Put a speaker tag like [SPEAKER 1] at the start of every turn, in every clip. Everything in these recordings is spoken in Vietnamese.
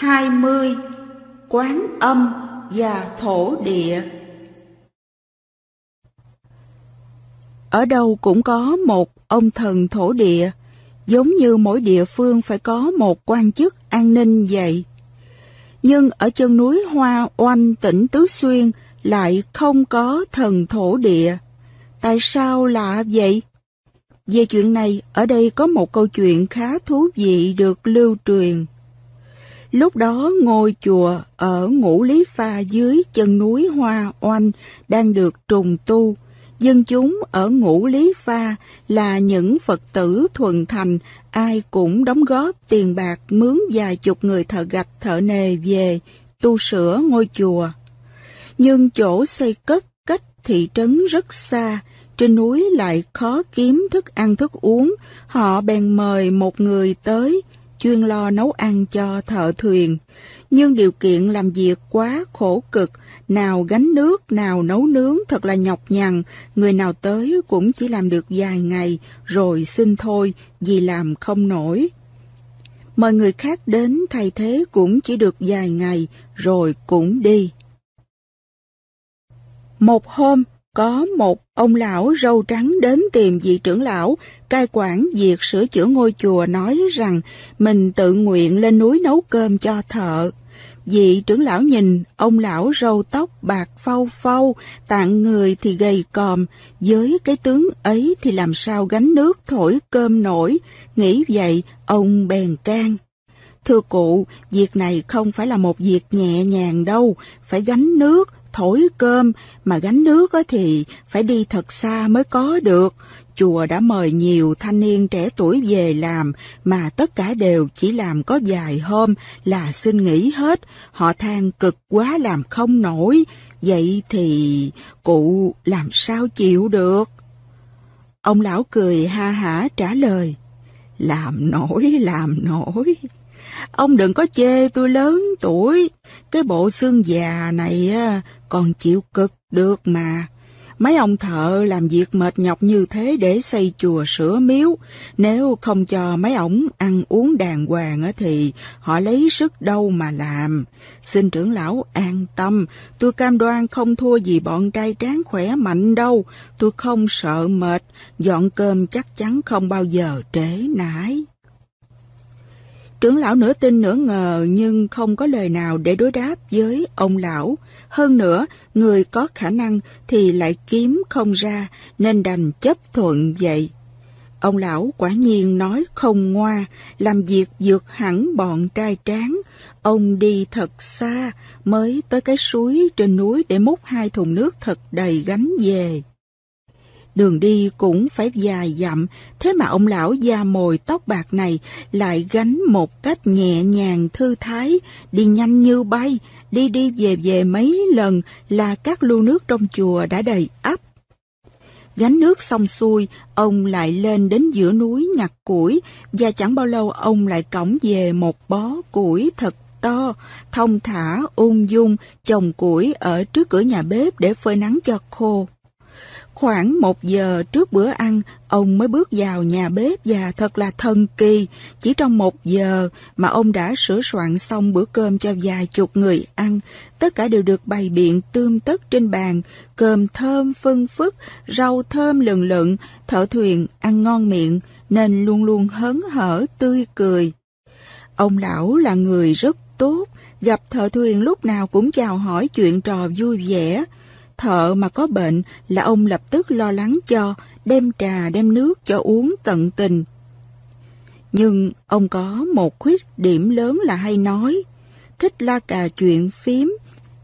[SPEAKER 1] 20. Quán âm và thổ địa
[SPEAKER 2] Ở đâu cũng có một ông thần thổ địa, giống như mỗi địa phương phải có một quan chức an ninh vậy. Nhưng ở chân núi Hoa Oanh tỉnh Tứ Xuyên lại không có thần thổ địa. Tại sao lạ vậy? Về chuyện này, ở đây có một câu chuyện khá thú vị được lưu truyền. Lúc đó ngôi chùa ở Ngũ Lý Pha dưới chân núi Hoa Oanh đang được trùng tu. Dân chúng ở Ngũ Lý Pha là những Phật tử thuần thành, ai cũng đóng góp tiền bạc mướn vài chục người thợ gạch thợ nề về, tu sửa ngôi chùa. Nhưng chỗ xây cất cách thị trấn rất xa, trên núi lại khó kiếm thức ăn thức uống, họ bèn mời một người tới, chuyên lo nấu ăn cho thợ thuyền, nhưng điều kiện làm việc quá khổ cực, nào gánh nước, nào nấu nướng thật là nhọc nhằn, người nào tới cũng chỉ làm được vài ngày rồi xin thôi vì làm không nổi. Mời người khác đến thay thế cũng chỉ được vài ngày rồi cũng đi. Một hôm, có một ông lão râu trắng đến tìm vị trưởng lão cai quản việc sửa chữa ngôi chùa nói rằng mình tự nguyện lên núi nấu cơm cho thợ. Vị trưởng lão nhìn, ông lão râu tóc bạc phau phau, tạng người thì gầy còm, với cái tướng ấy thì làm sao gánh nước thổi cơm nổi, nghĩ vậy ông bèn can. Thưa cụ, việc này không phải là một việc nhẹ nhàng đâu, phải gánh nước, thổi cơm, mà gánh nước thì phải đi thật xa mới có được chùa đã mời nhiều thanh niên trẻ tuổi về làm mà tất cả đều chỉ làm có vài hôm là xin nghỉ hết. Họ than cực quá làm không nổi. Vậy thì cụ làm sao chịu được? Ông lão cười ha hả trả lời. Làm nổi, làm nổi. Ông đừng có chê tôi lớn tuổi. Cái bộ xương già này còn chịu cực được mà Mấy ông thợ làm việc mệt nhọc như thế để xây chùa sửa miếu. Nếu không cho mấy ông ăn uống đàng hoàng thì họ lấy sức đâu mà làm. Xin trưởng lão an tâm, tôi cam đoan không thua gì bọn trai tráng khỏe mạnh đâu. Tôi không sợ mệt, dọn cơm chắc chắn không bao giờ trễ nải. Trưởng lão nửa tin nửa ngờ nhưng không có lời nào để đối đáp với ông lão. Hơn nữa, người có khả năng thì lại kiếm không ra nên đành chấp thuận vậy. Ông lão quả nhiên nói không ngoa, làm việc vượt hẳn bọn trai tráng. Ông đi thật xa mới tới cái suối trên núi để múc hai thùng nước thật đầy gánh về. Đường đi cũng phải dài dặm, thế mà ông lão da mồi tóc bạc này lại gánh một cách nhẹ nhàng thư thái, đi nhanh như bay, đi đi về về mấy lần là các lưu nước trong chùa đã đầy ắp. Gánh nước xong xuôi, ông lại lên đến giữa núi nhặt củi và chẳng bao lâu ông lại cõng về một bó củi thật to, thông thả, ung dung, trồng củi ở trước cửa nhà bếp để phơi nắng cho khô. Khoảng một giờ trước bữa ăn, ông mới bước vào nhà bếp và thật là thần kỳ. Chỉ trong một giờ mà ông đã sửa soạn xong bữa cơm cho vài chục người ăn. Tất cả đều được bày biện tươm tất trên bàn, cơm thơm phân phức, rau thơm lừng lựng, thợ thuyền ăn ngon miệng nên luôn luôn hớn hở tươi cười. Ông lão là người rất tốt, gặp thợ thuyền lúc nào cũng chào hỏi chuyện trò vui vẻ thợ mà có bệnh là ông lập tức lo lắng cho, đem trà đem nước cho uống tận tình. Nhưng ông có một khuyết điểm lớn là hay nói, thích la cà chuyện phím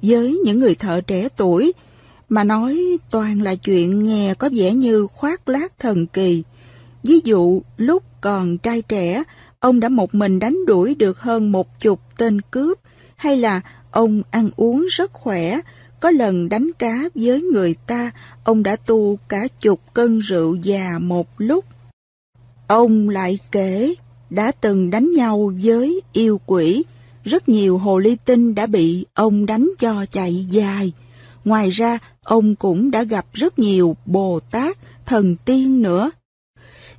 [SPEAKER 2] với những người thợ trẻ tuổi mà nói toàn là chuyện nghe có vẻ như khoác lác thần kỳ. Ví dụ, lúc còn trai trẻ, ông đã một mình đánh đuổi được hơn một chục tên cướp, hay là ông ăn uống rất khỏe, có lần đánh cá với người ta, ông đã tu cả chục cân rượu già một lúc. Ông lại kể, đã từng đánh nhau với yêu quỷ. Rất nhiều hồ ly tinh đã bị ông đánh cho chạy dài. Ngoài ra, ông cũng đã gặp rất nhiều Bồ Tát, thần tiên nữa.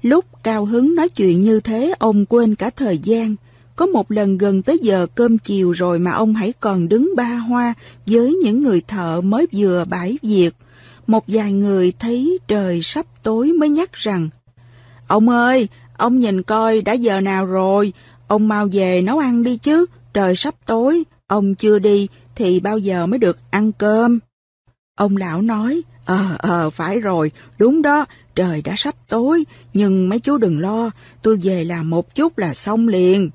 [SPEAKER 2] Lúc cao hứng nói chuyện như thế, ông quên cả thời gian. Có một lần gần tới giờ cơm chiều rồi mà ông hãy còn đứng ba hoa với những người thợ mới vừa bãi việc. Một vài người thấy trời sắp tối mới nhắc rằng Ông ơi, ông nhìn coi đã giờ nào rồi, ông mau về nấu ăn đi chứ, trời sắp tối, ông chưa đi thì bao giờ mới được ăn cơm. Ông lão nói, ờ, ờ, phải rồi, đúng đó, trời đã sắp tối, nhưng mấy chú đừng lo, tôi về làm một chút là xong liền.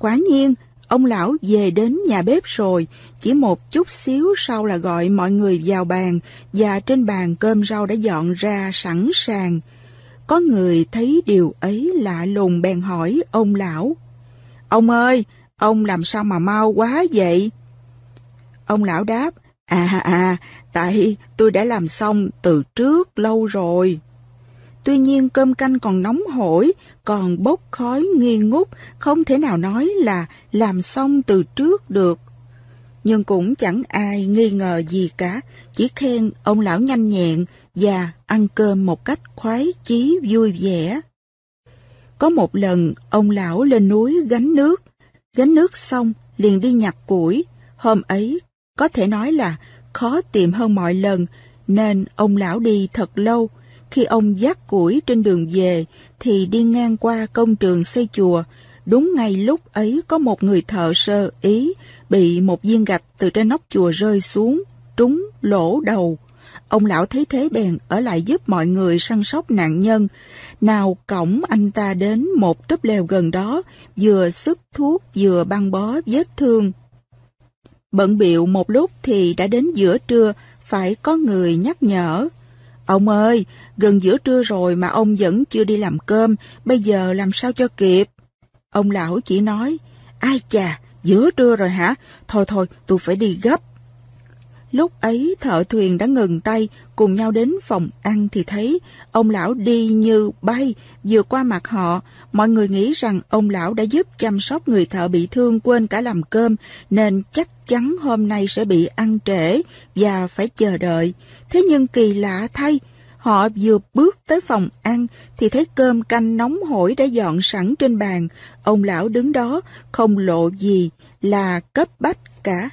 [SPEAKER 2] Quả nhiên, ông lão về đến nhà bếp rồi, chỉ một chút xíu sau là gọi mọi người vào bàn và trên bàn cơm rau đã dọn ra sẵn sàng. Có người thấy điều ấy lạ lùng bèn hỏi ông lão. Ông ơi, ông làm sao mà mau quá vậy? Ông lão đáp, à à, à tại tôi đã làm xong từ trước lâu rồi. Tuy nhiên cơm canh còn nóng hổi, còn bốc khói nghi ngút, không thể nào nói là làm xong từ trước được. Nhưng cũng chẳng ai nghi ngờ gì cả, chỉ khen ông lão nhanh nhẹn và ăn cơm một cách khoái chí vui vẻ. Có một lần ông lão lên núi gánh nước, gánh nước xong liền đi nhặt củi, hôm ấy có thể nói là khó tìm hơn mọi lần nên ông lão đi thật lâu, khi ông dắt củi trên đường về thì đi ngang qua công trường xây chùa. Đúng ngay lúc ấy có một người thợ sơ ý bị một viên gạch từ trên nóc chùa rơi xuống, trúng lỗ đầu. Ông lão thấy thế bèn ở lại giúp mọi người săn sóc nạn nhân. Nào cổng anh ta đến một túp lều gần đó, vừa sức thuốc vừa băng bó vết thương. Bận biệu một lúc thì đã đến giữa trưa, phải có người nhắc nhở. Ông ơi, gần giữa trưa rồi mà ông vẫn chưa đi làm cơm, bây giờ làm sao cho kịp? Ông lão chỉ nói, ai chà, giữa trưa rồi hả? Thôi thôi, tôi phải đi gấp. Lúc ấy thợ thuyền đã ngừng tay, cùng nhau đến phòng ăn thì thấy ông lão đi như bay, vừa qua mặt họ. Mọi người nghĩ rằng ông lão đã giúp chăm sóc người thợ bị thương quên cả làm cơm, nên chắc chắn hôm nay sẽ bị ăn trễ và phải chờ đợi. Thế nhưng kỳ lạ thay, họ vừa bước tới phòng ăn thì thấy cơm canh nóng hổi đã dọn sẵn trên bàn. Ông lão đứng đó, không lộ gì là cấp bách cả.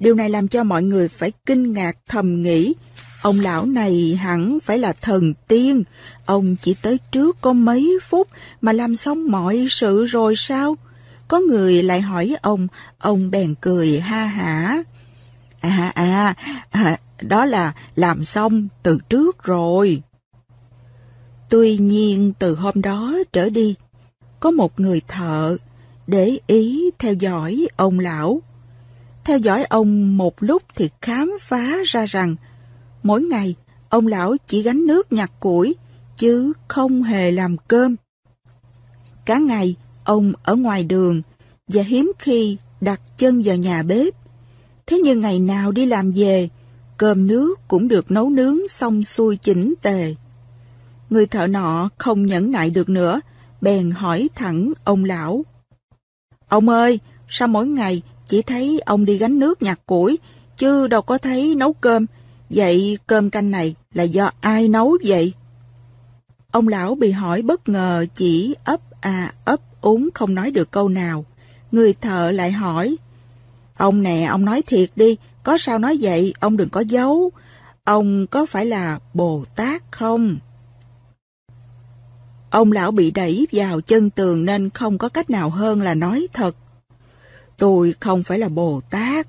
[SPEAKER 2] Điều này làm cho mọi người phải kinh ngạc thầm nghĩ. Ông lão này hẳn phải là thần tiên. Ông chỉ tới trước có mấy phút mà làm xong mọi sự rồi sao? Có người lại hỏi ông, ông bèn cười ha hả. À à, à đó là làm xong từ trước rồi. Tuy nhiên từ hôm đó trở đi, có một người thợ để ý theo dõi ông lão. Theo dõi ông một lúc thì khám phá ra rằng mỗi ngày ông lão chỉ gánh nước nhặt củi chứ không hề làm cơm. Cả ngày ông ở ngoài đường và hiếm khi đặt chân vào nhà bếp. Thế nhưng ngày nào đi làm về cơm nước cũng được nấu nướng xong xuôi chỉnh tề. Người thợ nọ không nhẫn nại được nữa, bèn hỏi thẳng ông lão. Ông ơi, sao mỗi ngày chỉ thấy ông đi gánh nước nhặt củi, chứ đâu có thấy nấu cơm, vậy cơm canh này là do ai nấu vậy? Ông lão bị hỏi bất ngờ chỉ ấp à ấp úng không nói được câu nào. Người thợ lại hỏi, ông nè ông nói thiệt đi, có sao nói vậy, ông đừng có giấu. Ông có phải là Bồ Tát không? Ông lão bị đẩy vào chân tường nên không có cách nào hơn là nói thật. Tôi không phải là Bồ Tát.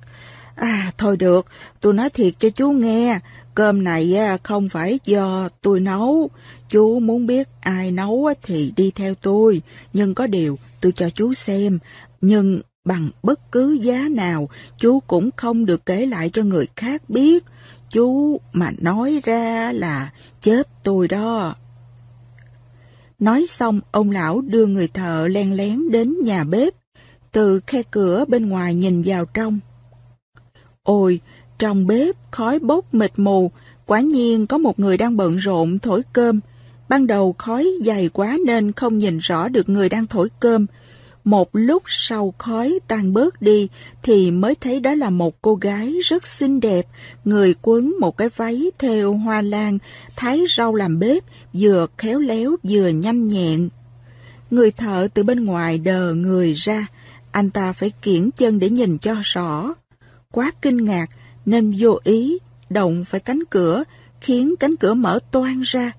[SPEAKER 2] À, thôi được, tôi nói thiệt cho chú nghe. Cơm này à, không phải do tôi nấu. Chú muốn biết ai nấu thì đi theo tôi. Nhưng có điều tôi cho chú xem. Nhưng Bằng bất cứ giá nào, chú cũng không được kể lại cho người khác biết. Chú mà nói ra là chết tôi đó. Nói xong, ông lão đưa người thợ len lén đến nhà bếp, từ khe cửa bên ngoài nhìn vào trong. Ôi, trong bếp khói bốc mịt mù, quả nhiên có một người đang bận rộn thổi cơm. Ban đầu khói dày quá nên không nhìn rõ được người đang thổi cơm, một lúc sau khói tan bớt đi thì mới thấy đó là một cô gái rất xinh đẹp, người quấn một cái váy theo hoa lan, thái rau làm bếp, vừa khéo léo vừa nhanh nhẹn. Người thợ từ bên ngoài đờ người ra, anh ta phải kiển chân để nhìn cho rõ. Quá kinh ngạc nên vô ý, động phải cánh cửa, khiến cánh cửa mở toang ra.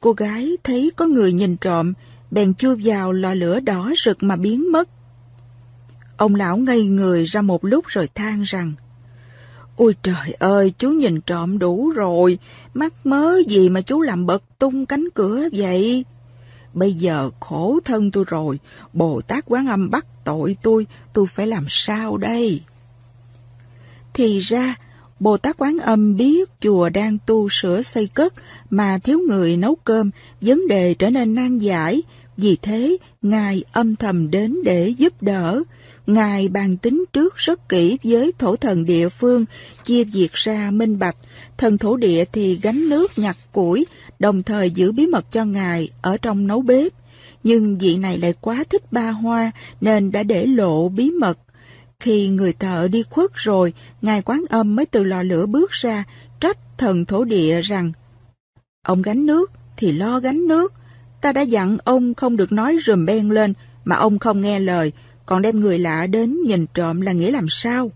[SPEAKER 2] Cô gái thấy có người nhìn trộm, bèn chui vào lò lửa đỏ rực mà biến mất. Ông lão ngây người ra một lúc rồi than rằng Ôi trời ơi, chú nhìn trộm đủ rồi, mắc mớ gì mà chú làm bật tung cánh cửa vậy? Bây giờ khổ thân tôi rồi, Bồ Tát Quán Âm bắt tội tôi, tôi phải làm sao đây? Thì ra, Bồ Tát Quán Âm biết chùa đang tu sửa xây cất mà thiếu người nấu cơm, vấn đề trở nên nan giải, vì thế, Ngài âm thầm đến để giúp đỡ. Ngài bàn tính trước rất kỹ với thổ thần địa phương, chia việc ra minh bạch. Thần thổ địa thì gánh nước nhặt củi, đồng thời giữ bí mật cho Ngài ở trong nấu bếp. Nhưng vị này lại quá thích ba hoa nên đã để lộ bí mật. Khi người thợ đi khuất rồi, Ngài quán âm mới từ lò lửa bước ra, trách thần thổ địa rằng Ông gánh nước thì lo gánh nước, Ta đã dặn ông không được nói rùm beng lên mà ông không nghe lời, còn đem người lạ đến nhìn trộm là nghĩa làm sao?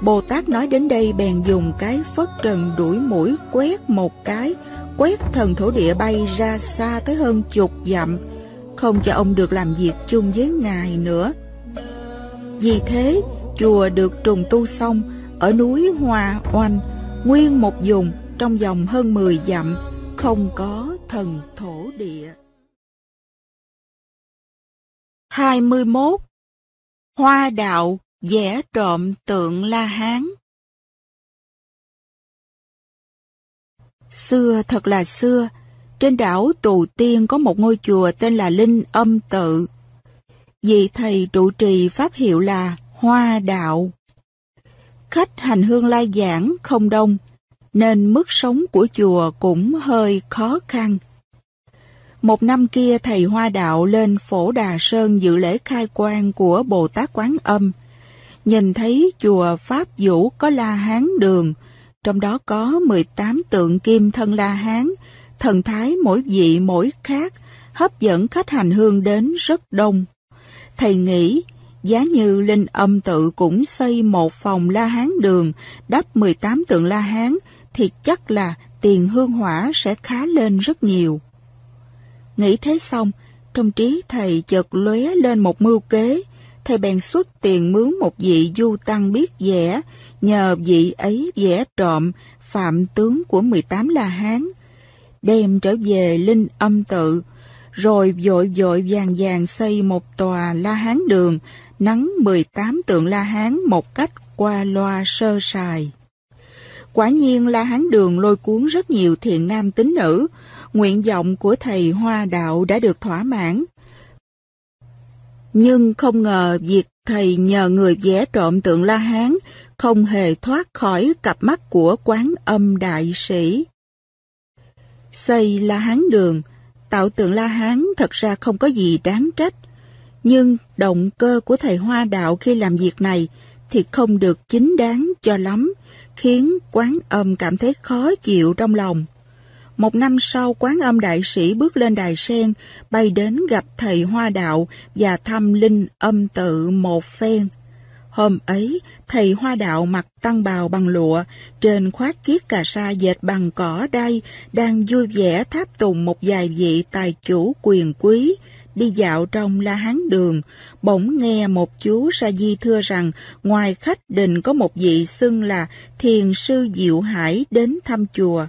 [SPEAKER 2] Bồ Tát nói đến đây bèn dùng cái phất trần đuổi mũi quét một cái, quét thần thổ địa bay ra xa tới hơn chục dặm, không cho ông được làm việc chung với ngài nữa. Vì thế, chùa được trùng tu xong, ở núi Hòa Oanh, nguyên một vùng trong vòng hơn 10 dặm
[SPEAKER 1] không có thần thổ địa. 21. Hoa đạo vẽ trộm tượng La Hán Xưa thật là xưa, trên đảo Tù Tiên có một ngôi chùa tên là Linh Âm Tự.
[SPEAKER 2] Vị thầy trụ trì pháp hiệu là Hoa Đạo. Khách hành hương lai giảng không đông, nên mức sống của chùa cũng hơi khó khăn. Một năm kia thầy Hoa Đạo lên Phổ Đà Sơn dự lễ khai quang của Bồ Tát Quán Âm. Nhìn thấy chùa Pháp Vũ có La Hán đường, trong đó có 18 tượng kim thân La Hán, thần thái mỗi vị mỗi khác, hấp dẫn khách hành hương đến rất đông. Thầy nghĩ, giá như Linh Âm tự cũng xây một phòng La Hán đường, đắp 18 tượng La Hán, thì chắc là tiền hương hỏa sẽ khá lên rất nhiều. Nghĩ thế xong, trong trí thầy chợt lóe lên một mưu kế, thầy bèn xuất tiền mướn một vị du tăng biết vẽ, nhờ vị ấy vẽ trộm phạm tướng của 18 La Hán, đem trở về linh âm tự, rồi vội vội vàng vàng xây một tòa La Hán đường, nắng 18 tượng La Hán một cách qua loa sơ sài. Quả nhiên La Hán Đường lôi cuốn rất nhiều thiện nam tín nữ, nguyện vọng của thầy Hoa Đạo đã được thỏa mãn. Nhưng không ngờ việc thầy nhờ người vẽ trộm tượng La Hán không hề thoát khỏi cặp mắt của quán âm đại sĩ. Xây La Hán Đường, tạo tượng La Hán thật ra không có gì đáng trách, nhưng động cơ của thầy Hoa Đạo khi làm việc này thì không được chính đáng cho lắm khiến quán âm cảm thấy khó chịu trong lòng. Một năm sau, quán âm đại sĩ bước lên đài sen, bay đến gặp thầy Hoa Đạo và thăm linh âm tự một phen. Hôm ấy, thầy Hoa Đạo mặc tăng bào bằng lụa, trên khoác chiếc cà sa dệt bằng cỏ đay, đang vui vẻ tháp tùng một vài vị tài chủ quyền quý, đi dạo trong La Hán Đường, bỗng nghe một chú Sa Di thưa rằng ngoài khách đình có một vị xưng là Thiền Sư Diệu Hải đến thăm chùa.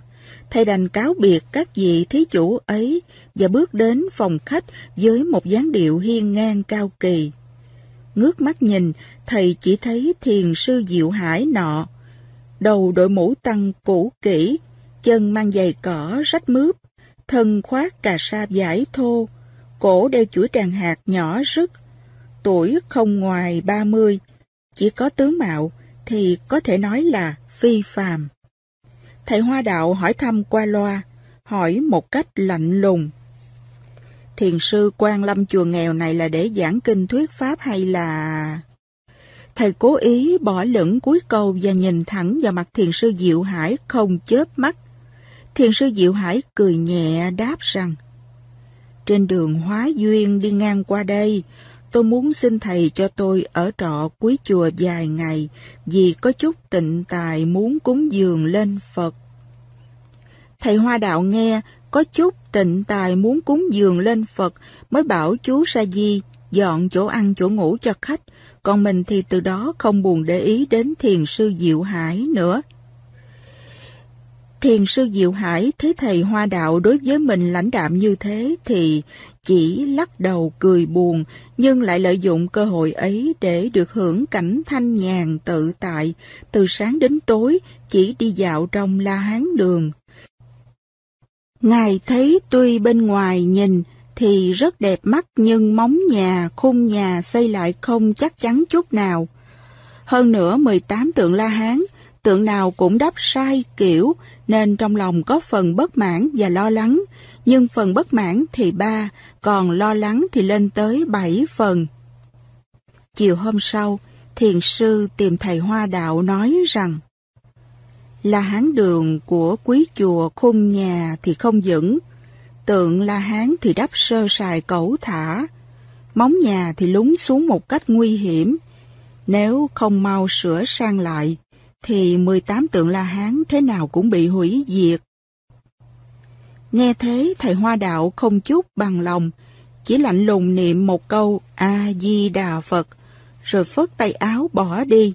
[SPEAKER 2] Thầy đành cáo biệt các vị thí chủ ấy và bước đến phòng khách với một dáng điệu hiên ngang cao kỳ. Ngước mắt nhìn, thầy chỉ thấy thiền sư Diệu Hải nọ. Đầu đội mũ tăng cũ kỹ, chân mang giày cỏ rách mướp, thân khoác cà sa vải thô, cổ đeo chuỗi tràng hạt nhỏ rứt, tuổi không ngoài 30, chỉ có tướng mạo thì có thể nói là phi phàm. Thầy Hoa Đạo hỏi thăm qua loa, hỏi một cách lạnh lùng. Thiền sư quan lâm chùa nghèo này là để giảng kinh thuyết pháp hay là... Thầy cố ý bỏ lửng cuối câu và nhìn thẳng vào mặt thiền sư Diệu Hải không chớp mắt. Thiền sư Diệu Hải cười nhẹ đáp rằng trên đường Hóa Duyên đi ngang qua đây, tôi muốn xin thầy cho tôi ở trọ cuối chùa vài ngày vì có chút tịnh tài muốn cúng dường lên Phật. Thầy Hoa Đạo nghe có chút tịnh tài muốn cúng dường lên Phật mới bảo chú Sa Di dọn chỗ ăn chỗ ngủ cho khách, còn mình thì từ đó không buồn để ý đến thiền sư Diệu Hải nữa. Thiền sư Diệu Hải thấy thầy Hoa Đạo đối với mình lãnh đạm như thế thì chỉ lắc đầu cười buồn nhưng lại lợi dụng cơ hội ấy để được hưởng cảnh thanh nhàn tự tại từ sáng đến tối chỉ đi dạo trong la hán đường. Ngài thấy tuy bên ngoài nhìn thì rất đẹp mắt nhưng móng nhà, khung nhà xây lại không chắc chắn chút nào. Hơn nữa 18 tượng La Hán, tượng nào cũng đắp sai kiểu, nên trong lòng có phần bất mãn và lo lắng, nhưng phần bất mãn thì 3, còn lo lắng thì lên tới 7 phần. Chiều hôm sau, thiền sư tìm thầy Hoa Đạo nói rằng La Hán đường của quý chùa khung nhà thì không vững, tượng La Hán thì đắp sơ sài cẩu thả, móng nhà thì lún xuống một cách nguy hiểm, nếu không mau sửa sang lại thì 18 tượng La Hán thế nào cũng bị hủy diệt. Nghe thế thầy Hoa Đạo không chút bằng lòng, chỉ lạnh lùng niệm một câu A-di-đà Phật, rồi phất tay áo bỏ đi.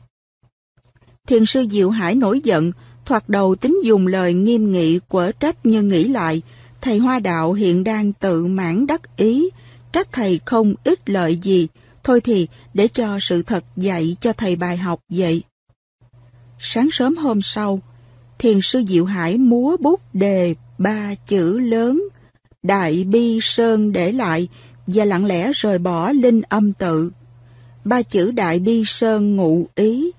[SPEAKER 2] Thiền sư Diệu Hải nổi giận, thoạt đầu tính dùng lời nghiêm nghị quở trách nhưng nghĩ lại, thầy Hoa Đạo hiện đang tự mãn đắc ý, trách thầy không ít lợi gì, thôi thì để cho sự thật dạy cho thầy bài học vậy. Sáng sớm hôm sau, thiền sư Diệu Hải múa bút đề ba chữ lớn Đại Bi Sơn để lại và lặng lẽ rời bỏ linh âm tự. Ba chữ Đại Bi Sơn ngụ ý.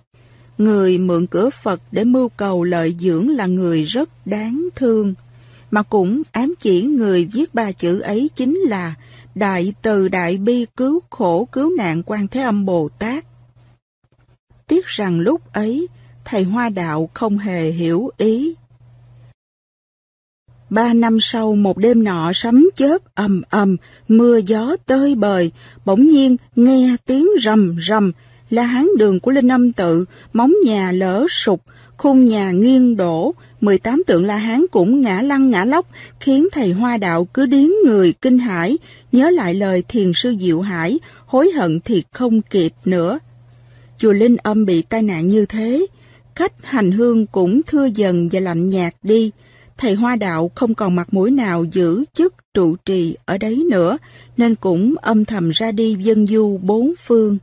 [SPEAKER 2] Người mượn cửa Phật để mưu cầu lợi dưỡng là người rất đáng thương, mà cũng ám chỉ người viết ba chữ ấy chính là Đại Từ Đại Bi Cứu Khổ Cứu Nạn quan Thế Âm Bồ Tát. Tiếc rằng lúc ấy, thầy Hoa Đạo không hề hiểu ý. Ba năm sau một đêm nọ sấm chớp ầm ầm, mưa gió tơi bời, bỗng nhiên nghe tiếng rầm rầm, là hán đường của Linh Âm Tự, móng nhà lỡ sụp, khung nhà nghiêng đổ, 18 tượng la hán cũng ngã lăn ngã lóc, khiến thầy Hoa Đạo cứ điến người kinh hãi, nhớ lại lời thiền sư Diệu Hải, hối hận thì không kịp nữa. Chùa Linh Âm bị tai nạn như thế, Khách hành hương cũng thưa dần và lạnh nhạt đi. Thầy Hoa Đạo không còn mặt mũi nào giữ chức trụ trì ở đấy nữa, nên cũng âm thầm ra đi dân du bốn phương.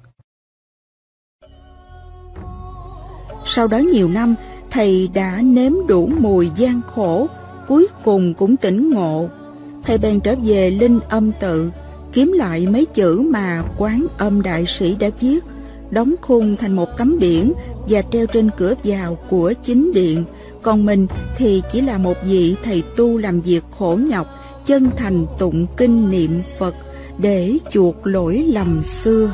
[SPEAKER 2] Sau đó nhiều năm, thầy đã nếm đủ mùi gian khổ, cuối cùng cũng tỉnh ngộ. Thầy bèn trở về Linh Âm Tự, kiếm lại mấy chữ mà quán âm đại sĩ đã viết, đóng khung thành một tấm biển và treo trên cửa vào của chính điện. Còn mình thì chỉ là một vị thầy tu làm việc khổ nhọc, chân thành tụng kinh niệm Phật để chuộc lỗi lầm xưa.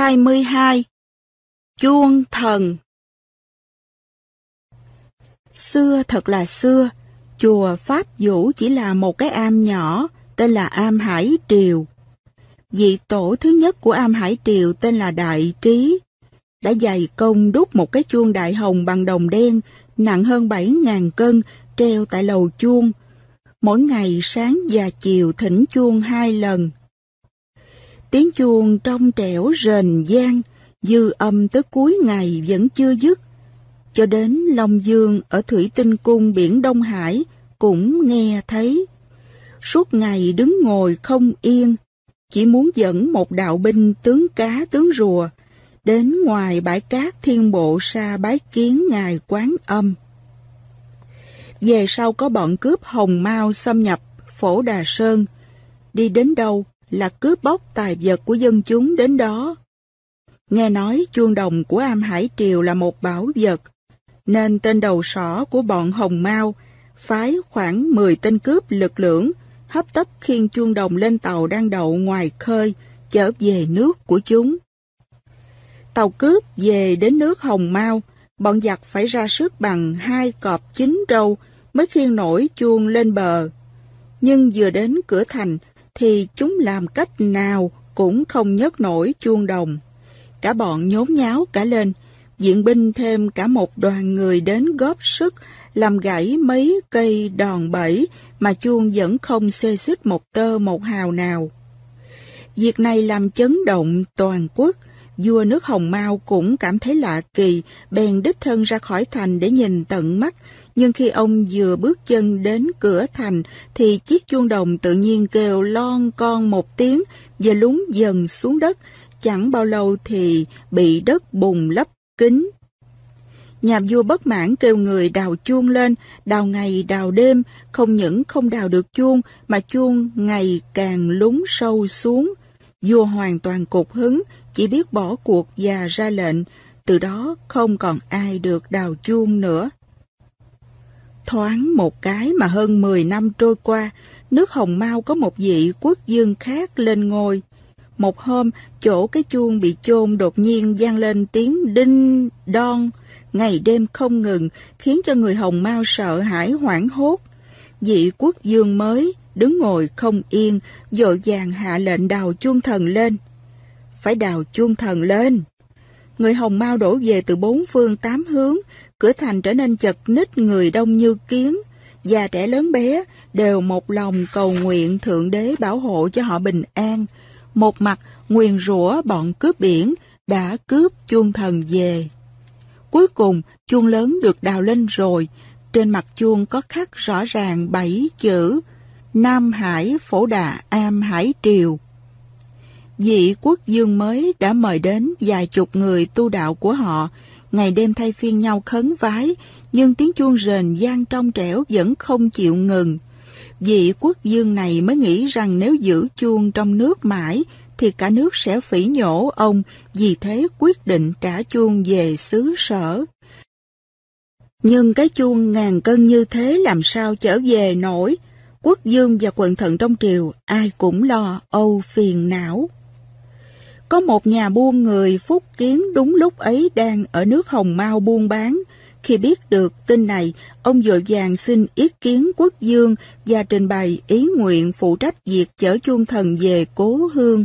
[SPEAKER 1] 22 Chuông thần Xưa thật là xưa, chùa Pháp Vũ
[SPEAKER 2] chỉ là một cái am nhỏ tên là Am Hải Triều. Vị tổ thứ nhất của Am Hải Triều tên là Đại Trí, đã dày công đúc một cái chuông đại hồng bằng đồng đen nặng hơn 7.000 cân treo tại lầu chuông. Mỗi ngày sáng và chiều thỉnh chuông hai lần. Tiếng chuông trong trẻo rền gian, dư âm tới cuối ngày vẫn chưa dứt. Cho đến Long Dương ở Thủy Tinh Cung biển Đông Hải cũng nghe thấy. Suốt ngày đứng ngồi không yên, chỉ muốn dẫn một đạo binh tướng cá tướng rùa đến ngoài bãi cát thiên bộ xa bái kiến ngài quán âm. Về sau có bọn cướp hồng mao xâm nhập phổ Đà Sơn, đi đến đâu là cướp bóc tài vật của dân chúng đến đó. Nghe nói chuông đồng của Am Hải Triều là một bảo vật, nên tên đầu sỏ của bọn Hồng Mao phái khoảng 10 tên cướp lực lượng hấp tấp khiêng chuông đồng lên tàu đang đậu ngoài khơi trở về nước của chúng. Tàu cướp về đến nước Hồng Mao, bọn giặc phải ra sức bằng hai cọp chín râu mới khiêng nổi chuông lên bờ. Nhưng vừa đến cửa thành, thì chúng làm cách nào cũng không nhấc nổi chuông đồng. Cả bọn nhốn nháo cả lên, diện binh thêm cả một đoàn người đến góp sức làm gãy mấy cây đòn bẩy mà chuông vẫn không xê xích một tơ một hào nào. Việc này làm chấn động toàn quốc, vua nước Hồng Mao cũng cảm thấy lạ kỳ, bèn đích thân ra khỏi thành để nhìn tận mắt nhưng khi ông vừa bước chân đến cửa thành thì chiếc chuông đồng tự nhiên kêu lon con một tiếng và lún dần xuống đất, chẳng bao lâu thì bị đất bùng lấp kín. Nhà vua bất mãn kêu người đào chuông lên, đào ngày đào đêm, không những không đào được chuông mà chuông ngày càng lún sâu xuống. Vua hoàn toàn cục hứng, chỉ biết bỏ cuộc và ra lệnh, từ đó không còn ai được đào chuông nữa. Thoáng một cái mà hơn 10 năm trôi qua, nước Hồng Mao có một vị quốc dương khác lên ngôi. Một hôm, chỗ cái chuông bị chôn đột nhiên vang lên tiếng đinh, đon, ngày đêm không ngừng, khiến cho người Hồng Mao sợ hãi hoảng hốt. Vị quốc dương mới, đứng ngồi không yên, dội vàng hạ lệnh đào chuông thần lên. Phải đào chuông thần lên! Người Hồng Mao đổ về từ bốn phương tám hướng, cửa thành trở nên chật ních người đông như kiến. Già trẻ lớn bé đều một lòng cầu nguyện Thượng Đế bảo hộ cho họ bình an. Một mặt nguyền rủa bọn cướp biển đã cướp chuông thần về. Cuối cùng, chuông lớn được đào lên rồi. Trên mặt chuông có khắc rõ ràng bảy chữ Nam Hải Phổ Đà Am Hải Triều. Vị quốc dương mới đã mời đến vài chục người tu đạo của họ ngày đêm thay phiên nhau khấn vái, nhưng tiếng chuông rền gian trong trẻo vẫn không chịu ngừng. Vị quốc dương này mới nghĩ rằng nếu giữ chuông trong nước mãi, thì cả nước sẽ phỉ nhổ ông, vì thế quyết định trả chuông về xứ sở. Nhưng cái chuông ngàn cân như thế làm sao trở về nổi? Quốc dương và quận thận trong triều ai cũng lo âu phiền não. Có một nhà buôn người phúc kiến đúng lúc ấy đang ở nước Hồng Mao buôn bán. Khi biết được tin này, ông vội vàng xin ý kiến quốc dương và trình bày ý nguyện phụ trách việc chở chuông thần về cố hương.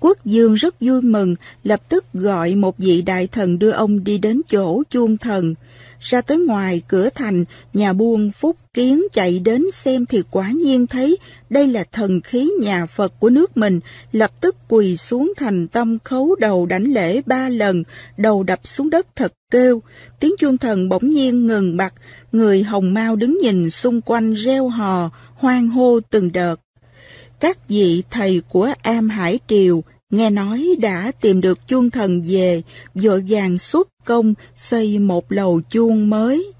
[SPEAKER 2] Quốc dương rất vui mừng, lập tức gọi một vị đại thần đưa ông đi đến chỗ chuông thần ra tới ngoài cửa thành, nhà buôn Phúc Kiến chạy đến xem thì quả nhiên thấy đây là thần khí nhà Phật của nước mình, lập tức quỳ xuống thành tâm khấu đầu đảnh lễ ba lần, đầu đập xuống đất thật kêu. Tiếng chuông thần bỗng nhiên ngừng bặt, người hồng mau đứng nhìn xung quanh reo hò, hoang hô từng đợt. Các vị thầy của Am Hải Triều nghe nói đã tìm được chuông thần về, vội vàng xuất công xây một lầu chuông mới.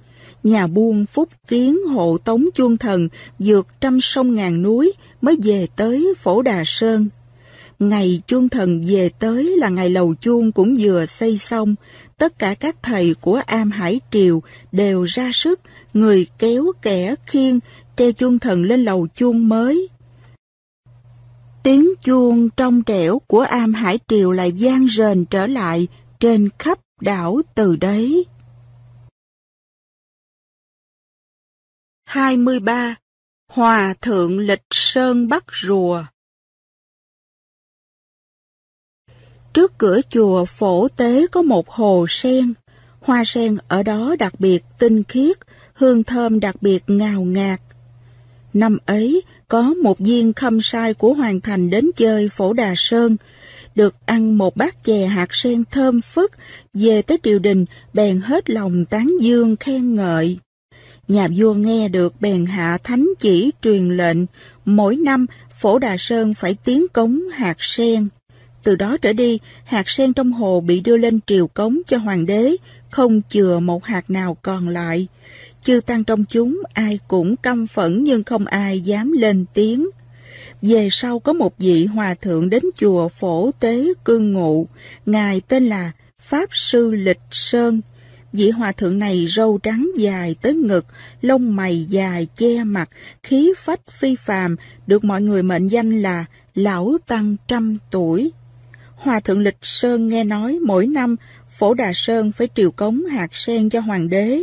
[SPEAKER 2] Nhà buôn phúc kiến hộ tống chuông thần vượt trăm sông ngàn núi mới về tới phổ Đà Sơn. Ngày chuông thần về tới là ngày lầu chuông cũng vừa xây xong, tất cả các thầy của Am Hải Triều đều ra sức, người kéo kẻ khiêng, treo chuông thần lên lầu chuông mới Tiếng chuông trong trẻo của am
[SPEAKER 1] hải triều lại gian rền trở lại trên khắp đảo từ đấy. 23. Hòa thượng lịch sơn bắt rùa Trước cửa chùa phổ tế có một hồ sen. Hoa sen
[SPEAKER 2] ở đó đặc biệt tinh khiết, hương thơm đặc biệt ngào ngạt. Năm ấy, có một viên khâm sai của Hoàng Thành đến chơi Phổ Đà Sơn, được ăn một bát chè hạt sen thơm phức, về tới triều đình bèn hết lòng tán dương khen ngợi. Nhà vua nghe được bèn hạ thánh chỉ truyền lệnh, mỗi năm Phổ Đà Sơn phải tiến cống hạt sen. Từ đó trở đi, hạt sen trong hồ bị đưa lên triều cống cho hoàng đế, không chừa một hạt nào còn lại chư tăng trong chúng ai cũng căm phẫn nhưng không ai dám lên tiếng. Về sau có một vị hòa thượng đến chùa Phổ Tế cư Ngụ, ngài tên là Pháp Sư Lịch Sơn. Vị hòa thượng này râu trắng dài tới ngực, lông mày dài che mặt, khí phách phi phàm, được mọi người mệnh danh là Lão Tăng Trăm Tuổi. Hòa thượng Lịch Sơn nghe nói mỗi năm Phổ Đà Sơn phải triều cống hạt sen cho hoàng đế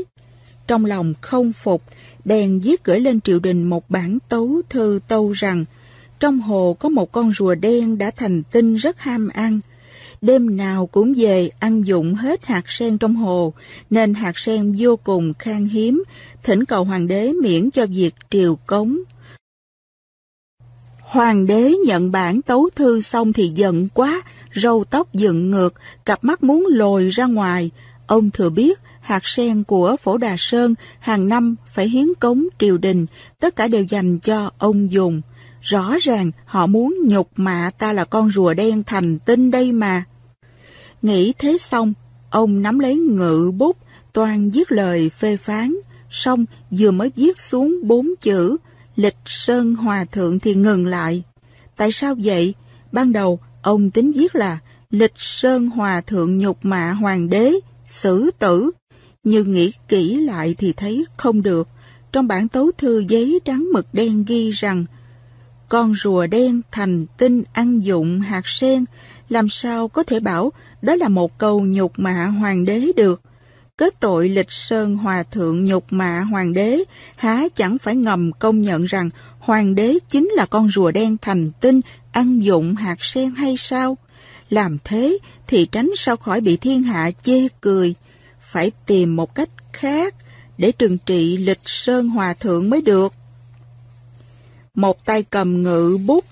[SPEAKER 2] trong lòng không phục, bèn viết gửi lên triều đình một bản tấu thư tâu rằng trong hồ có một con rùa đen đã thành tinh rất ham ăn. Đêm nào cũng về ăn dụng hết hạt sen trong hồ, nên hạt sen vô cùng khan hiếm, thỉnh cầu hoàng đế miễn cho việc triều cống. Hoàng đế nhận bản tấu thư xong thì giận quá, râu tóc dựng ngược, cặp mắt muốn lồi ra ngoài. Ông thừa biết hạt sen của Phổ Đà Sơn hàng năm phải hiến cống triều đình, tất cả đều dành cho ông dùng. Rõ ràng họ muốn nhục mạ ta là con rùa đen thành tinh đây mà. Nghĩ thế xong, ông nắm lấy ngự bút, toàn viết lời phê phán, xong vừa mới viết xuống bốn chữ, lịch sơn hòa thượng thì ngừng lại. Tại sao vậy? Ban đầu, ông tính viết là lịch sơn hòa thượng nhục mạ hoàng đế, xử tử nhưng nghĩ kỹ lại thì thấy không được. Trong bản tấu thư giấy trắng mực đen ghi rằng con rùa đen thành tinh ăn dụng hạt sen, làm sao có thể bảo đó là một câu nhục mạ hoàng đế được. Kết tội lịch sơn hòa thượng nhục mạ hoàng đế, há chẳng phải ngầm công nhận rằng hoàng đế chính là con rùa đen thành tinh ăn dụng hạt sen hay sao? Làm thế thì tránh sao khỏi bị thiên hạ chê cười phải tìm một cách khác để trừng trị lịch sơn hòa thượng mới được. Một tay cầm ngự bút,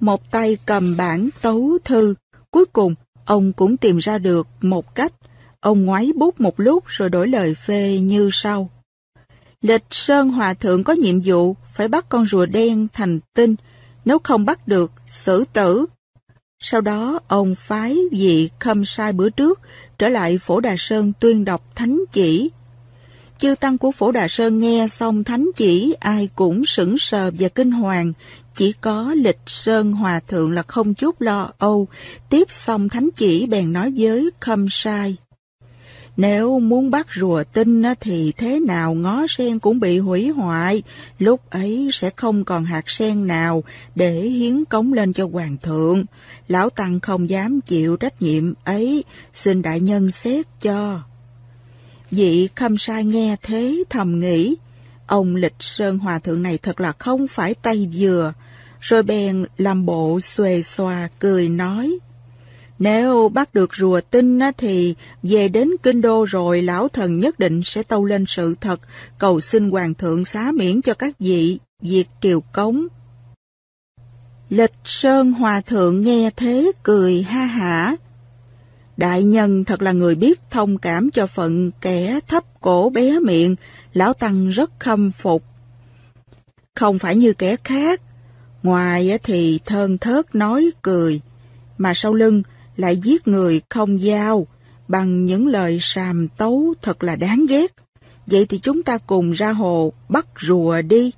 [SPEAKER 2] một tay cầm bản tấu thư. Cuối cùng, ông cũng tìm ra được một cách. Ông ngoái bút một lúc rồi đổi lời phê như sau. Lịch Sơn Hòa Thượng có nhiệm vụ phải bắt con rùa đen thành tinh, nếu không bắt được, xử tử. Sau đó, ông phái vị khâm sai bữa trước trở lại Phổ Đà Sơn tuyên đọc thánh chỉ. Chư tăng của Phổ Đà Sơn nghe xong thánh chỉ ai cũng sững sờ và kinh hoàng, chỉ có lịch Sơn Hòa Thượng là không chút lo âu, tiếp xong thánh chỉ bèn nói với khâm sai. Nếu muốn bắt rùa tinh thì thế nào ngó sen cũng bị hủy hoại, lúc ấy sẽ không còn hạt sen nào để hiến cống lên cho hoàng thượng. Lão Tăng không dám chịu trách nhiệm ấy, xin đại nhân xét cho. Vị khâm sai nghe thế thầm nghĩ, ông lịch sơn hòa thượng này thật là không phải tay vừa, rồi bèn làm bộ xuề xòa cười nói nếu bắt được rùa tinh thì về đến kinh đô rồi lão thần nhất định sẽ tâu lên sự thật, cầu xin hoàng thượng xá miễn cho các vị, việc triều cống. Lịch Sơn Hòa Thượng nghe thế cười ha hả. Đại nhân thật là người biết thông cảm cho phận kẻ thấp cổ bé miệng, lão tăng rất khâm phục. Không phải như kẻ khác, ngoài thì thơn thớt nói cười, mà sau lưng lại giết người không giao bằng những lời sàm tấu thật là đáng ghét. Vậy thì chúng ta cùng ra hồ bắt rùa đi.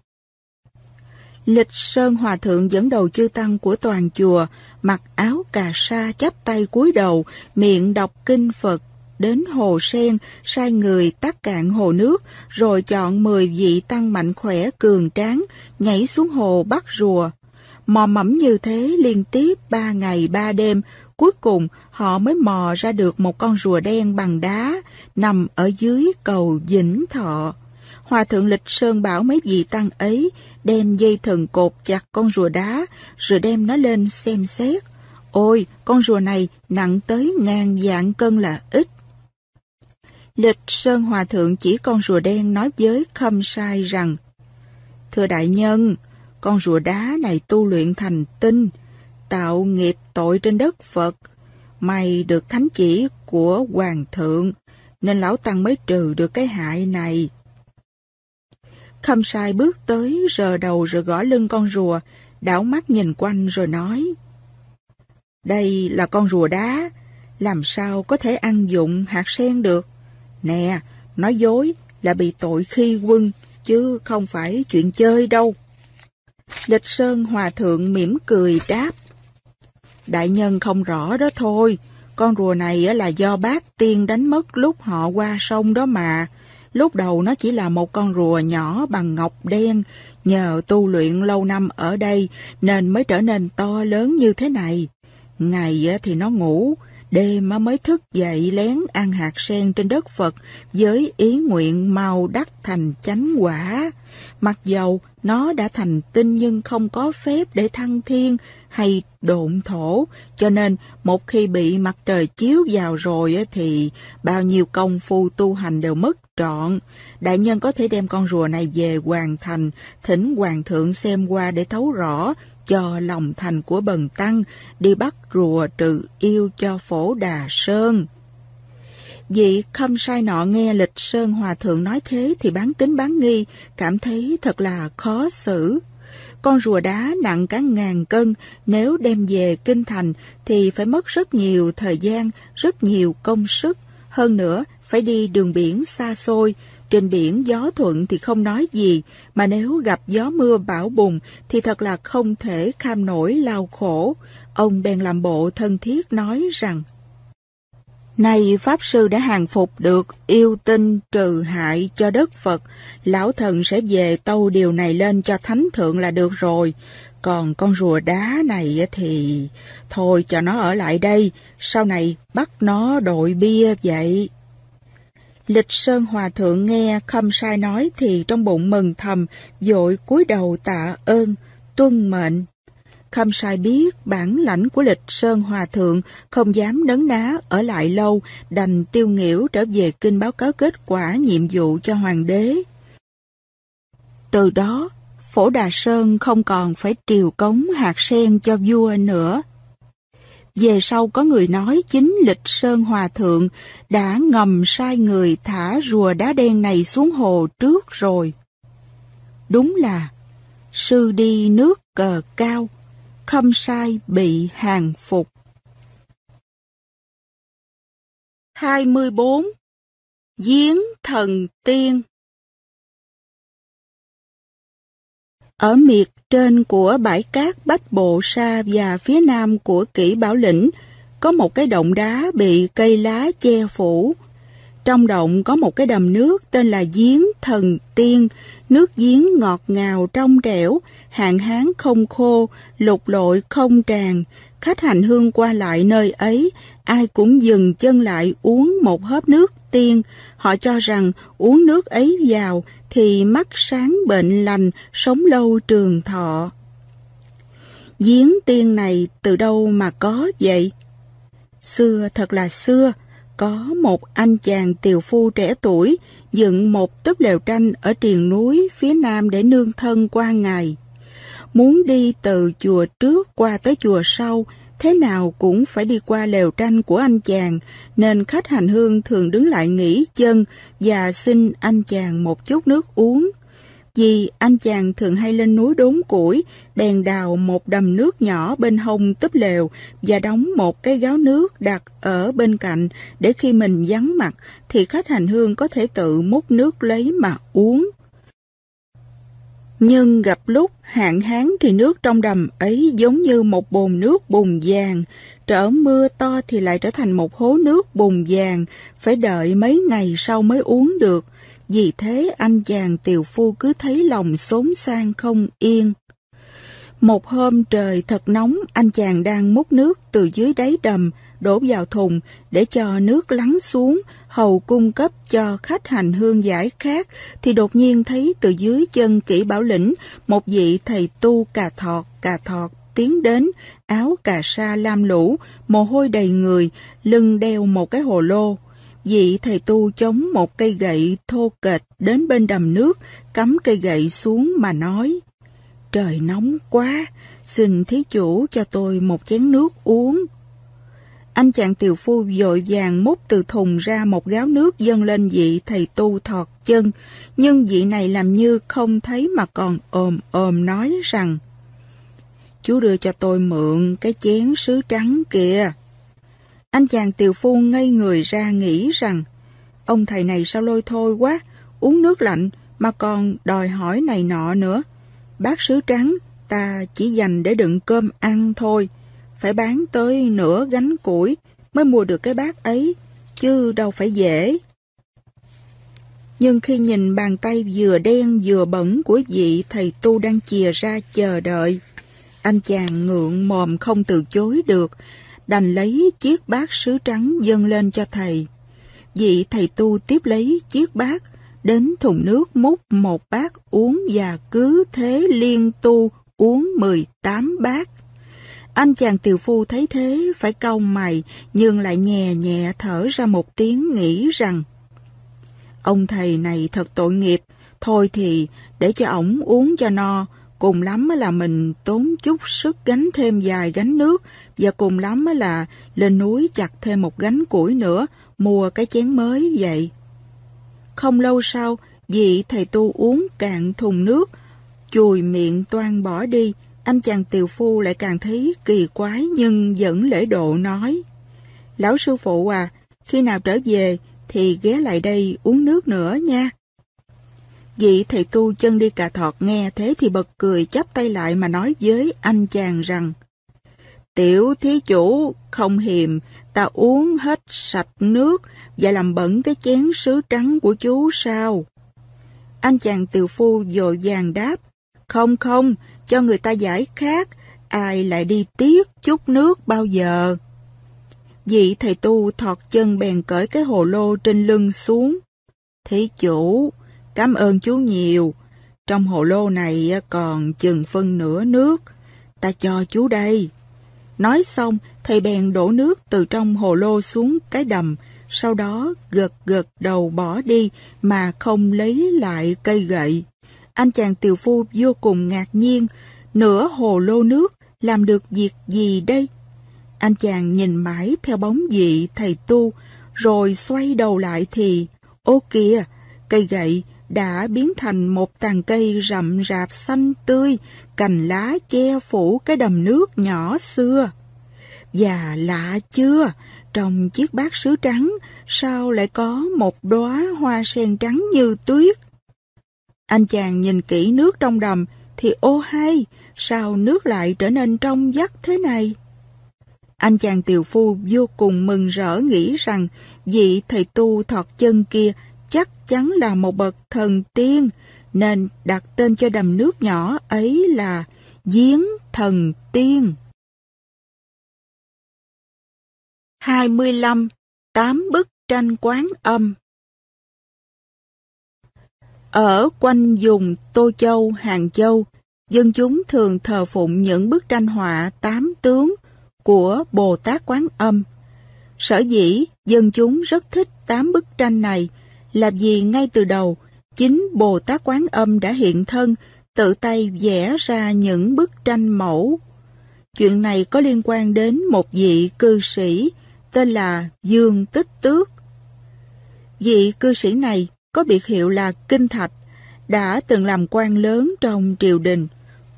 [SPEAKER 2] Lịch Sơn Hòa Thượng dẫn đầu chư tăng của toàn chùa, mặc áo cà sa chắp tay cúi đầu, miệng đọc kinh Phật, đến hồ sen, sai người tắt cạn hồ nước, rồi chọn 10 vị tăng mạnh khỏe cường tráng, nhảy xuống hồ bắt rùa. Mò mẫm như thế liên tiếp ba ngày ba đêm, cuối cùng họ mới mò ra được một con rùa đen bằng đá nằm ở dưới cầu Vĩnh Thọ. Hòa thượng Lịch Sơn bảo mấy vị tăng ấy đem dây thần cột chặt con rùa đá rồi đem nó lên xem xét. Ôi, con rùa này nặng tới ngàn vạn cân là ít. Lịch Sơn Hòa Thượng chỉ con rùa đen nói với Khâm Sai rằng Thưa Đại Nhân, con rùa đá này tu luyện thành tinh, tạo nghiệp tội trên đất Phật, mày được thánh chỉ của Hoàng thượng, nên lão Tăng mới trừ được cái hại này. Khâm sai bước tới, rờ đầu rồi gõ lưng con rùa, đảo mắt nhìn quanh rồi nói. Đây là con rùa đá, làm sao có thể ăn dụng hạt sen được? Nè, nói dối là bị tội khi quân, chứ không phải chuyện chơi đâu. Địch Sơn Hòa Thượng mỉm cười đáp. Đại nhân không rõ đó thôi, con rùa này là do bác tiên đánh mất lúc họ qua sông đó mà. Lúc đầu nó chỉ là một con rùa nhỏ bằng ngọc đen, nhờ tu luyện lâu năm ở đây nên mới trở nên to lớn như thế này. Ngày thì nó ngủ, đêm mới thức dậy lén ăn hạt sen trên đất Phật với ý nguyện mau đắc thành chánh quả. Mặc dầu nó đã thành tinh nhưng không có phép để thăng thiên hay độn thổ, cho nên một khi bị mặt trời chiếu vào rồi thì bao nhiêu công phu tu hành đều mất trọn. Đại nhân có thể đem con rùa này về hoàn thành, thỉnh hoàng thượng xem qua để thấu rõ cho lòng thành của bần tăng, đi bắt rùa trừ yêu cho phổ đà sơn. Vị khâm sai nọ nghe lịch Sơn Hòa Thượng nói thế thì bán tính bán nghi, cảm thấy thật là khó xử. Con rùa đá nặng cả ngàn cân, nếu đem về kinh thành thì phải mất rất nhiều thời gian, rất nhiều công sức. Hơn nữa, phải đi đường biển xa xôi, trên biển gió thuận thì không nói gì, mà nếu gặp gió mưa bão bùng thì thật là không thể kham nổi lao khổ. Ông bèn làm bộ thân thiết nói rằng Nay Pháp Sư đã hàng phục được yêu tinh trừ hại cho đất Phật, lão thần sẽ về tâu điều này lên cho Thánh Thượng là được rồi. Còn con rùa đá này thì thôi cho nó ở lại đây, sau này bắt nó đội bia vậy. Lịch Sơn Hòa Thượng nghe Khâm Sai nói thì trong bụng mừng thầm, dội cúi đầu tạ ơn, tuân mệnh Khâm sai biết bản lãnh của lịch Sơn Hòa Thượng không dám nấn ná ở lại lâu, đành tiêu nghỉu trở về kinh báo cáo kết quả nhiệm vụ cho hoàng đế. Từ đó, Phổ Đà Sơn không còn phải triều cống hạt sen cho vua nữa. Về sau có người nói chính lịch Sơn Hòa Thượng đã ngầm sai người thả rùa đá đen này xuống hồ trước rồi. Đúng là sư đi
[SPEAKER 1] nước cờ cao, Khâm Sai bị hàng phục. 24. Giếng thần tiên Ở miệt trên của bãi cát Bách Bộ Sa và phía nam của kỷ Bảo Lĩnh, có
[SPEAKER 2] một cái động đá bị cây lá che phủ, trong động có một cái đầm nước tên là giếng thần tiên, nước giếng ngọt ngào trong trẻo, hạn hán không khô, lục lội không tràn. Khách hành hương qua lại nơi ấy, ai cũng dừng chân lại uống một hớp nước tiên. Họ cho rằng uống nước ấy vào thì mắt sáng bệnh lành, sống lâu trường thọ. Giếng tiên này từ đâu mà có vậy? Xưa thật là xưa, có một anh chàng tiều phu trẻ tuổi dựng một túp lều tranh ở triền núi phía nam để nương thân qua ngày. Muốn đi từ chùa trước qua tới chùa sau, thế nào cũng phải đi qua lều tranh của anh chàng, nên khách hành hương thường đứng lại nghỉ chân và xin anh chàng một chút nước uống. Vì anh chàng thường hay lên núi đốn củi, bèn đào một đầm nước nhỏ bên hông túp lều và đóng một cái gáo nước đặt ở bên cạnh để khi mình vắng mặt thì khách hành hương có thể tự múc nước lấy mà uống. Nhưng gặp lúc hạn hán thì nước trong đầm ấy giống như một bồn nước bùn vàng, trở mưa to thì lại trở thành một hố nước bùn vàng, phải đợi mấy ngày sau mới uống được. Vì thế anh chàng tiều phu cứ thấy lòng xốn sang không yên. Một hôm trời thật nóng, anh chàng đang múc nước từ dưới đáy đầm đổ vào thùng để cho nước lắng xuống, hầu cung cấp cho khách hành hương giải khác, thì đột nhiên thấy từ dưới chân kỹ bảo lĩnh một vị thầy tu cà thọt cà thọt tiến đến, áo cà sa lam lũ, mồ hôi đầy người, lưng đeo một cái hồ lô. Vị thầy tu chống một cây gậy thô kệch đến bên đầm nước, cắm cây gậy xuống mà nói. Trời nóng quá, xin thí chủ cho tôi một chén nước uống. Anh chàng tiều phu vội vàng múc từ thùng ra một gáo nước dâng lên vị thầy tu thọt chân, nhưng vị này làm như không thấy mà còn ồm ồm nói rằng Chú đưa cho tôi mượn cái chén sứ trắng kìa. Anh chàng tiều phu ngây người ra nghĩ rằng ông thầy này sao lôi thôi quá, uống nước lạnh mà còn đòi hỏi này nọ nữa. Bác sứ trắng ta chỉ dành để đựng cơm ăn thôi, phải bán tới nửa gánh củi mới mua được cái bát ấy, chứ đâu phải dễ. Nhưng khi nhìn bàn tay vừa đen vừa bẩn của vị thầy tu đang chìa ra chờ đợi, anh chàng ngượng mồm không từ chối được, đành lấy chiếc bát sứ trắng dâng lên cho thầy. Vị thầy tu tiếp lấy chiếc bát, đến thùng nước múc một bát uống và cứ thế liên tu uống 18 bát. Anh chàng tiều phu thấy thế phải cau mày nhưng lại nhẹ nhẹ thở ra một tiếng nghĩ rằng Ông thầy này thật tội nghiệp, thôi thì để cho ổng uống cho no, cùng lắm là mình tốn chút sức gánh thêm vài gánh nước và cùng lắm là lên núi chặt thêm một gánh củi nữa mua cái chén mới vậy. Không lâu sau, vị thầy tu uống cạn thùng nước, chùi miệng toan bỏ đi, anh chàng tiều phu lại càng thấy kỳ quái nhưng vẫn lễ độ nói. Lão sư phụ à, khi nào trở về thì ghé lại đây uống nước nữa nha. Vị thầy tu chân đi cà thọt nghe thế thì bật cười chắp tay lại mà nói với anh chàng rằng Tiểu thí chủ, không hiềm, ta uống hết sạch nước và làm bẩn cái chén sứ trắng của chú sao? Anh chàng tiều phu dội vàng đáp Không không, cho người ta giải khác ai lại đi tiếc chút nước bao giờ? Vị thầy tu thọt chân bèn cởi cái hồ lô trên lưng xuống. Thí chủ, Cảm ơn chú nhiều. Trong hồ lô này còn chừng phân nửa nước. Ta cho chú đây. Nói xong, thầy bèn đổ nước từ trong hồ lô xuống cái đầm, sau đó gật gật đầu bỏ đi mà không lấy lại cây gậy. Anh chàng tiều phu vô cùng ngạc nhiên, nửa hồ lô nước làm được việc gì đây? Anh chàng nhìn mãi theo bóng dị thầy tu, rồi xoay đầu lại thì, ô kìa, cây gậy đã biến thành một tàn cây rậm rạp xanh tươi, cành lá che phủ cái đầm nước nhỏ xưa. Và lạ chưa, trong chiếc bát sứ trắng, sao lại có một đóa hoa sen trắng như tuyết? Anh chàng nhìn kỹ nước trong đầm, thì ô hay, sao nước lại trở nên trong vắt thế này? Anh chàng tiều phu vô cùng mừng rỡ nghĩ rằng vị thầy tu thọt chân kia chắc chắn là
[SPEAKER 1] một bậc thần tiên nên đặt tên cho đầm nước nhỏ ấy là Giếng Thần Tiên. 25. Tám bức tranh quán âm Ở quanh vùng Tô Châu, Hàng Châu, dân chúng thường
[SPEAKER 2] thờ phụng những bức tranh họa tám tướng của Bồ Tát Quán Âm. Sở dĩ, dân chúng rất thích tám bức tranh này làm gì ngay từ đầu, chính Bồ Tát Quán Âm đã hiện thân, tự tay vẽ ra những bức tranh mẫu. Chuyện này có liên quan đến một vị cư sĩ tên là Dương Tích Tước. Vị cư sĩ này có biệt hiệu là Kinh Thạch, đã từng làm quan lớn trong triều đình.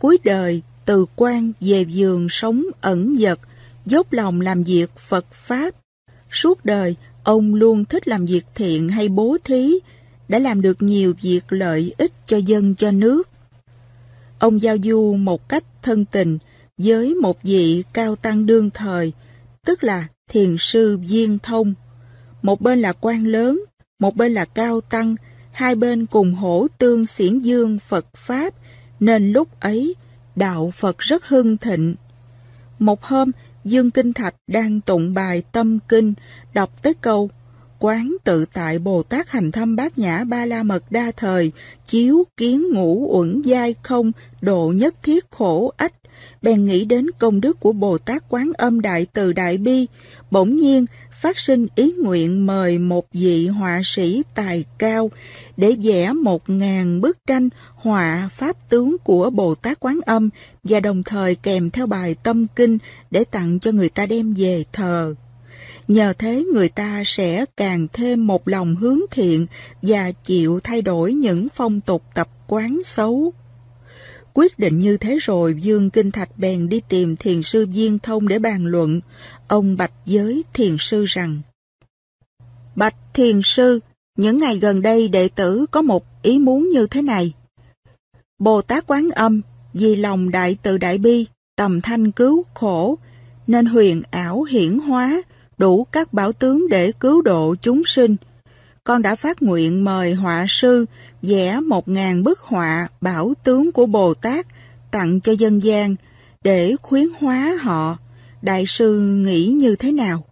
[SPEAKER 2] Cuối đời, từ quan về giường sống ẩn dật, dốc lòng làm việc Phật Pháp. Suốt đời, Ông luôn thích làm việc thiện hay bố thí, đã làm được nhiều việc lợi ích cho dân cho nước. Ông giao du một cách thân tình với một vị cao tăng đương thời, tức là thiền sư Viên Thông. Một bên là quan lớn, một bên là cao tăng, hai bên cùng hổ tương xiển dương Phật Pháp, nên lúc ấy đạo Phật rất hưng thịnh. Một hôm, Dương Kinh Thạch đang tụng bài tâm kinh, đọc tới câu Quán tự tại Bồ Tát hành thâm bát nhã ba la mật đa thời, chiếu kiến ngũ uẩn giai không, độ nhất thiết khổ ách. Bèn nghĩ đến công đức của Bồ Tát Quán Âm Đại Từ Đại Bi, bỗng nhiên phát sinh ý nguyện mời một vị họa sĩ tài cao để vẽ một ngàn bức tranh họa pháp tướng của Bồ Tát Quán Âm và đồng thời kèm theo bài tâm kinh để tặng cho người ta đem về thờ. Nhờ thế người ta sẽ càng thêm một lòng hướng thiện và chịu thay đổi những phong tục tập quán xấu. Quyết định như thế rồi, Dương Kinh Thạch bèn đi tìm thiền sư Viên Thông để bàn luận ông Bạch Giới Thiền Sư rằng Bạch Thiền Sư, những ngày gần đây đệ tử có một ý muốn như thế này. Bồ Tát Quán Âm, vì lòng đại từ đại bi, tầm thanh cứu khổ, nên huyền ảo hiển hóa, đủ các bảo tướng để cứu độ chúng sinh. Con đã phát nguyện mời họa sư vẽ một ngàn bức họa bảo tướng của Bồ Tát tặng cho dân gian để khuyến hóa họ đại sư nghĩ như thế nào?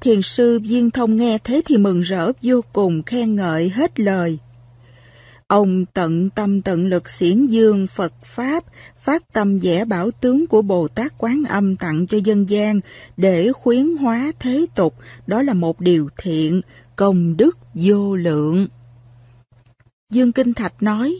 [SPEAKER 2] Thiền sư Viên Thông nghe thế thì mừng rỡ vô cùng khen ngợi hết lời. Ông tận tâm tận lực xiển dương Phật Pháp, phát tâm vẽ bảo tướng của Bồ Tát Quán Âm tặng cho dân gian để khuyến hóa thế tục, đó là một điều thiện, công đức vô lượng. Dương Kinh Thạch nói,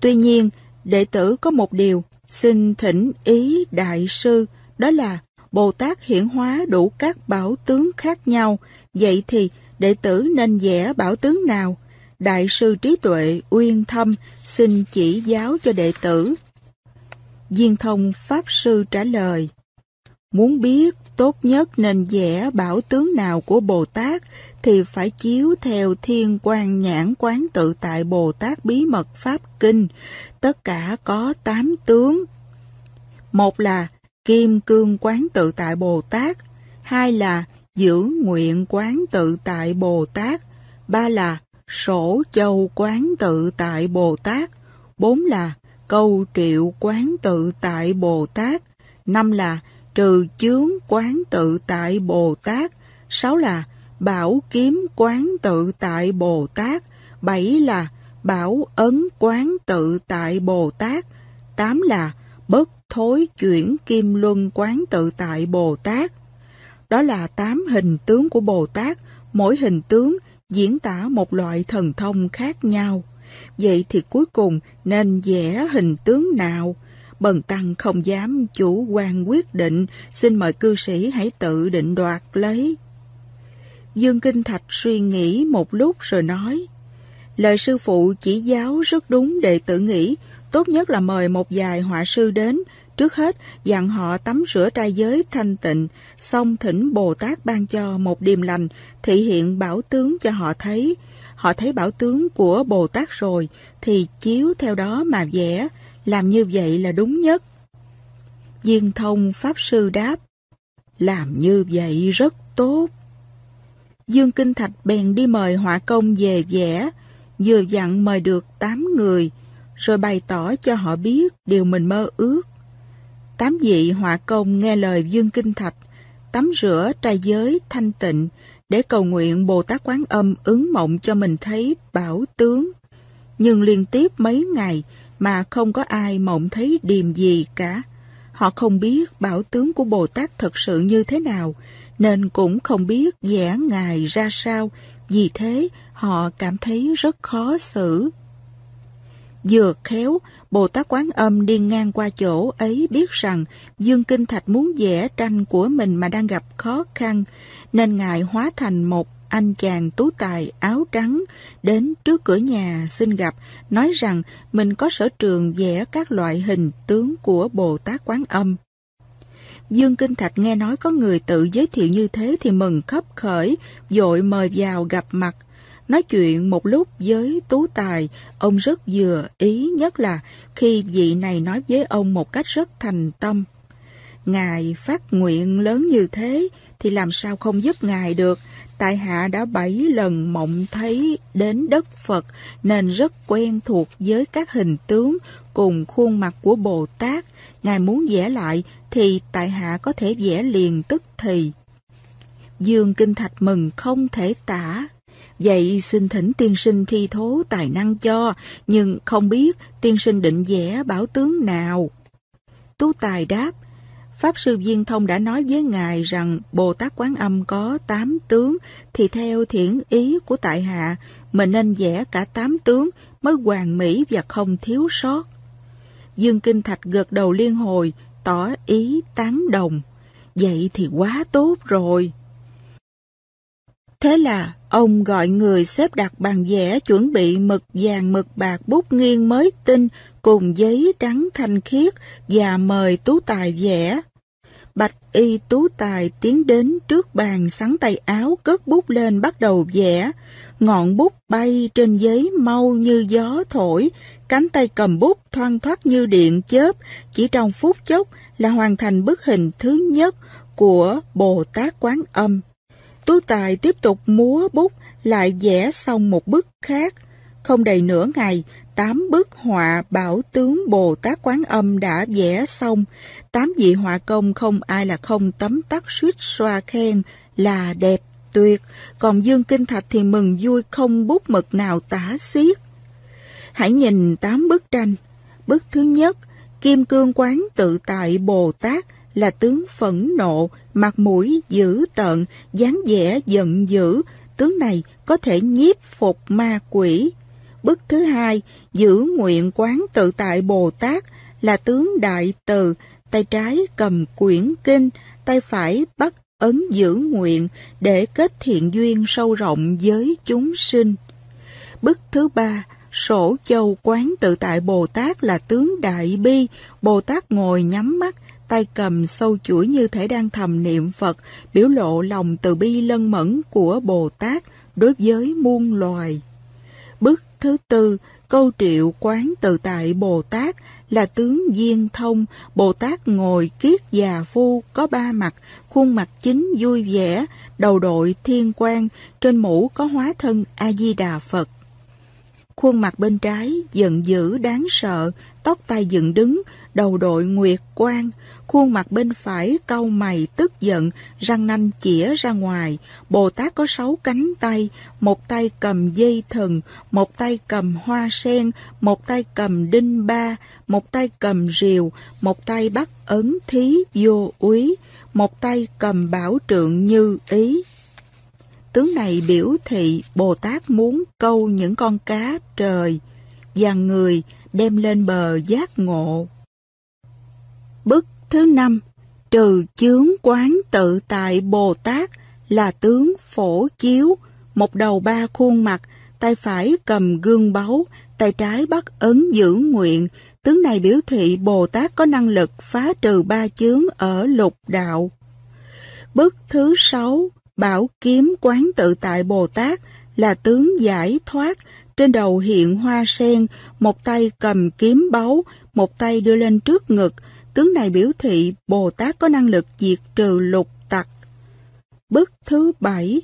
[SPEAKER 2] Tuy nhiên, đệ tử có một điều, xin thỉnh ý Đại sư đó là Bồ Tát hiển hóa đủ các bảo tướng khác nhau, vậy thì đệ tử nên vẽ bảo tướng nào? Đại sư trí tuệ uyên thâm xin chỉ giáo cho đệ tử. Diên thông Pháp Sư trả lời Muốn biết tốt nhất nên vẽ bảo tướng nào của Bồ Tát thì phải chiếu theo thiên quan nhãn quán tự tại Bồ Tát bí mật Pháp Kinh. Tất cả có tám tướng. Một là Kim Cương Quán Tự Tại Bồ Tát, hai là Giữ Nguyện Quán Tự Tại Bồ Tát, ba là Sổ Châu Quán Tự Tại Bồ Tát, bốn là Câu Triệu Quán Tự Tại Bồ Tát, năm là Trừ Chướng Quán Tự Tại Bồ Tát, sáu là Bảo Kiếm Quán Tự Tại Bồ Tát, bảy là Bảo Ấn Quán Tự Tại Bồ Tát, tám là Bất thối chuyển kim luân quán tự tại Bồ Tát. Đó là tám hình tướng của Bồ Tát, mỗi hình tướng diễn tả một loại thần thông khác nhau. Vậy thì cuối cùng nên vẽ hình tướng nào? Bần Tăng không dám chủ quan quyết định, xin mời cư sĩ hãy tự định đoạt lấy. Dương Kinh Thạch suy nghĩ một lúc rồi nói, Lời sư phụ chỉ giáo rất đúng đệ tử nghĩ, Tốt nhất là mời một vài họa sư đến, trước hết dặn họ tắm rửa trai giới thanh tịnh, xong thỉnh Bồ Tát ban cho một điềm lành, thị hiện bảo tướng cho họ thấy. Họ thấy bảo tướng của Bồ Tát rồi, thì chiếu theo đó mà vẽ, làm như vậy là đúng nhất. Diên thông Pháp Sư đáp, làm như vậy rất tốt. Dương Kinh Thạch bèn đi mời họa công về vẽ, vừa dặn mời được tám người, rồi bày tỏ cho họ biết điều mình mơ ước. Tám vị họa công nghe lời Dương Kinh Thạch, tắm rửa trai giới thanh tịnh để cầu nguyện Bồ Tát Quán Âm ứng mộng cho mình thấy bảo tướng. Nhưng liên tiếp mấy ngày mà không có ai mộng thấy điềm gì cả. Họ không biết bảo tướng của Bồ Tát thật sự như thế nào, nên cũng không biết vẻ ngài ra sao, vì thế họ cảm thấy rất khó xử. Vừa khéo, Bồ Tát Quán Âm đi ngang qua chỗ ấy biết rằng Dương Kinh Thạch muốn vẽ tranh của mình mà đang gặp khó khăn, nên Ngài hóa thành một anh chàng tú tài áo trắng đến trước cửa nhà xin gặp, nói rằng mình có sở trường vẽ các loại hình tướng của Bồ Tát Quán Âm. Dương Kinh Thạch nghe nói có người tự giới thiệu như thế thì mừng khấp khởi, vội mời vào gặp mặt Nói chuyện một lúc với Tú Tài, ông rất vừa ý nhất là khi vị này nói với ông một cách rất thành tâm. Ngài phát nguyện lớn như thế thì làm sao không giúp Ngài được. Tại hạ đã bảy lần mộng thấy đến đất Phật nên rất quen thuộc với các hình tướng cùng khuôn mặt của Bồ Tát. Ngài muốn vẽ lại thì tại hạ có thể vẽ liền tức thì. Dương Kinh Thạch mừng không thể tả. Vậy xin thỉnh tiên sinh thi thố tài năng cho, nhưng không biết tiên sinh định vẽ bảo tướng nào. Tú Tài đáp, Pháp Sư Viên Thông đã nói với Ngài rằng Bồ Tát Quán Âm có tám tướng, thì theo thiển ý của Tại Hạ, mình nên vẽ cả tám tướng mới hoàn mỹ và không thiếu sót. Dương Kinh Thạch gật đầu liên hồi, tỏ ý tán đồng. Vậy thì quá tốt rồi. Thế là ông gọi người xếp đặt bàn vẽ chuẩn bị mực vàng mực bạc bút nghiêng mới tinh cùng giấy trắng thanh khiết và mời tú tài vẽ. Bạch y tú tài tiến đến trước bàn sắn tay áo cất bút lên bắt đầu vẽ. Ngọn bút bay trên giấy mau như gió thổi, cánh tay cầm bút thoang thoát như điện chớp, chỉ trong phút chốc là hoàn thành bức hình thứ nhất của Bồ Tát Quán Âm. Tú Tài tiếp tục múa bút lại vẽ xong một bức khác. Không đầy nửa ngày, tám bức họa bảo tướng Bồ Tát Quán Âm đã vẽ xong. Tám vị họa công không ai là không tấm tắc suýt xoa khen là đẹp tuyệt. Còn Dương Kinh Thạch thì mừng vui không bút mực nào tả xiết. Hãy nhìn tám bức tranh. Bức thứ nhất, Kim Cương Quán Tự Tại Bồ Tát là tướng phẫn nộ, mặt mũi dữ tợn, dáng vẻ giận dữ, tướng này có thể nhiếp phục ma quỷ. Bức thứ hai, giữ nguyện quán tự tại Bồ Tát là tướng đại từ, tay trái cầm quyển kinh, tay phải bắt ấn giữ nguyện để kết thiện duyên sâu rộng với chúng sinh. Bức thứ ba, sổ châu quán tự tại Bồ Tát là tướng đại bi, Bồ Tát ngồi nhắm mắt, tay cầm sâu chuỗi như thể đang thầm niệm Phật, biểu lộ lòng từ bi lân mẫn của Bồ Tát đối với muôn loài. Bức thứ tư, câu triệu quán từ tại Bồ Tát là tướng viên thông, Bồ Tát ngồi kiết già phu có ba mặt, khuôn mặt chính vui vẻ, đầu đội thiên quan, trên mũ có hóa thân A-di-đà Phật. Khuôn mặt bên trái giận dữ đáng sợ, tóc tai dựng đứng, đầu đội nguyệt quan, khuôn mặt bên phải cau mày tức giận, răng nanh chĩa ra ngoài. Bồ Tát có sáu cánh tay, một tay cầm dây thần, một tay cầm hoa sen, một tay cầm đinh ba, một tay cầm rìu, một tay bắt ấn thí vô úy, một tay cầm bảo trượng như ý. Tướng này biểu thị Bồ Tát muốn câu những con cá trời và người đem lên bờ giác ngộ. Bức thứ năm Trừ chướng quán tự tại Bồ Tát là tướng phổ chiếu, một đầu ba khuôn mặt, tay phải cầm gương báu, tay trái bắt ấn giữ nguyện. Tướng này biểu thị Bồ Tát có năng lực phá trừ ba chướng ở lục đạo. Bức thứ sáu Bảo kiếm quán tự tại Bồ Tát là tướng giải thoát, trên đầu hiện hoa sen, một tay cầm kiếm báu, một tay đưa lên trước ngực, tướng này biểu thị Bồ Tát có năng lực diệt trừ lục tặc. Bức thứ bảy,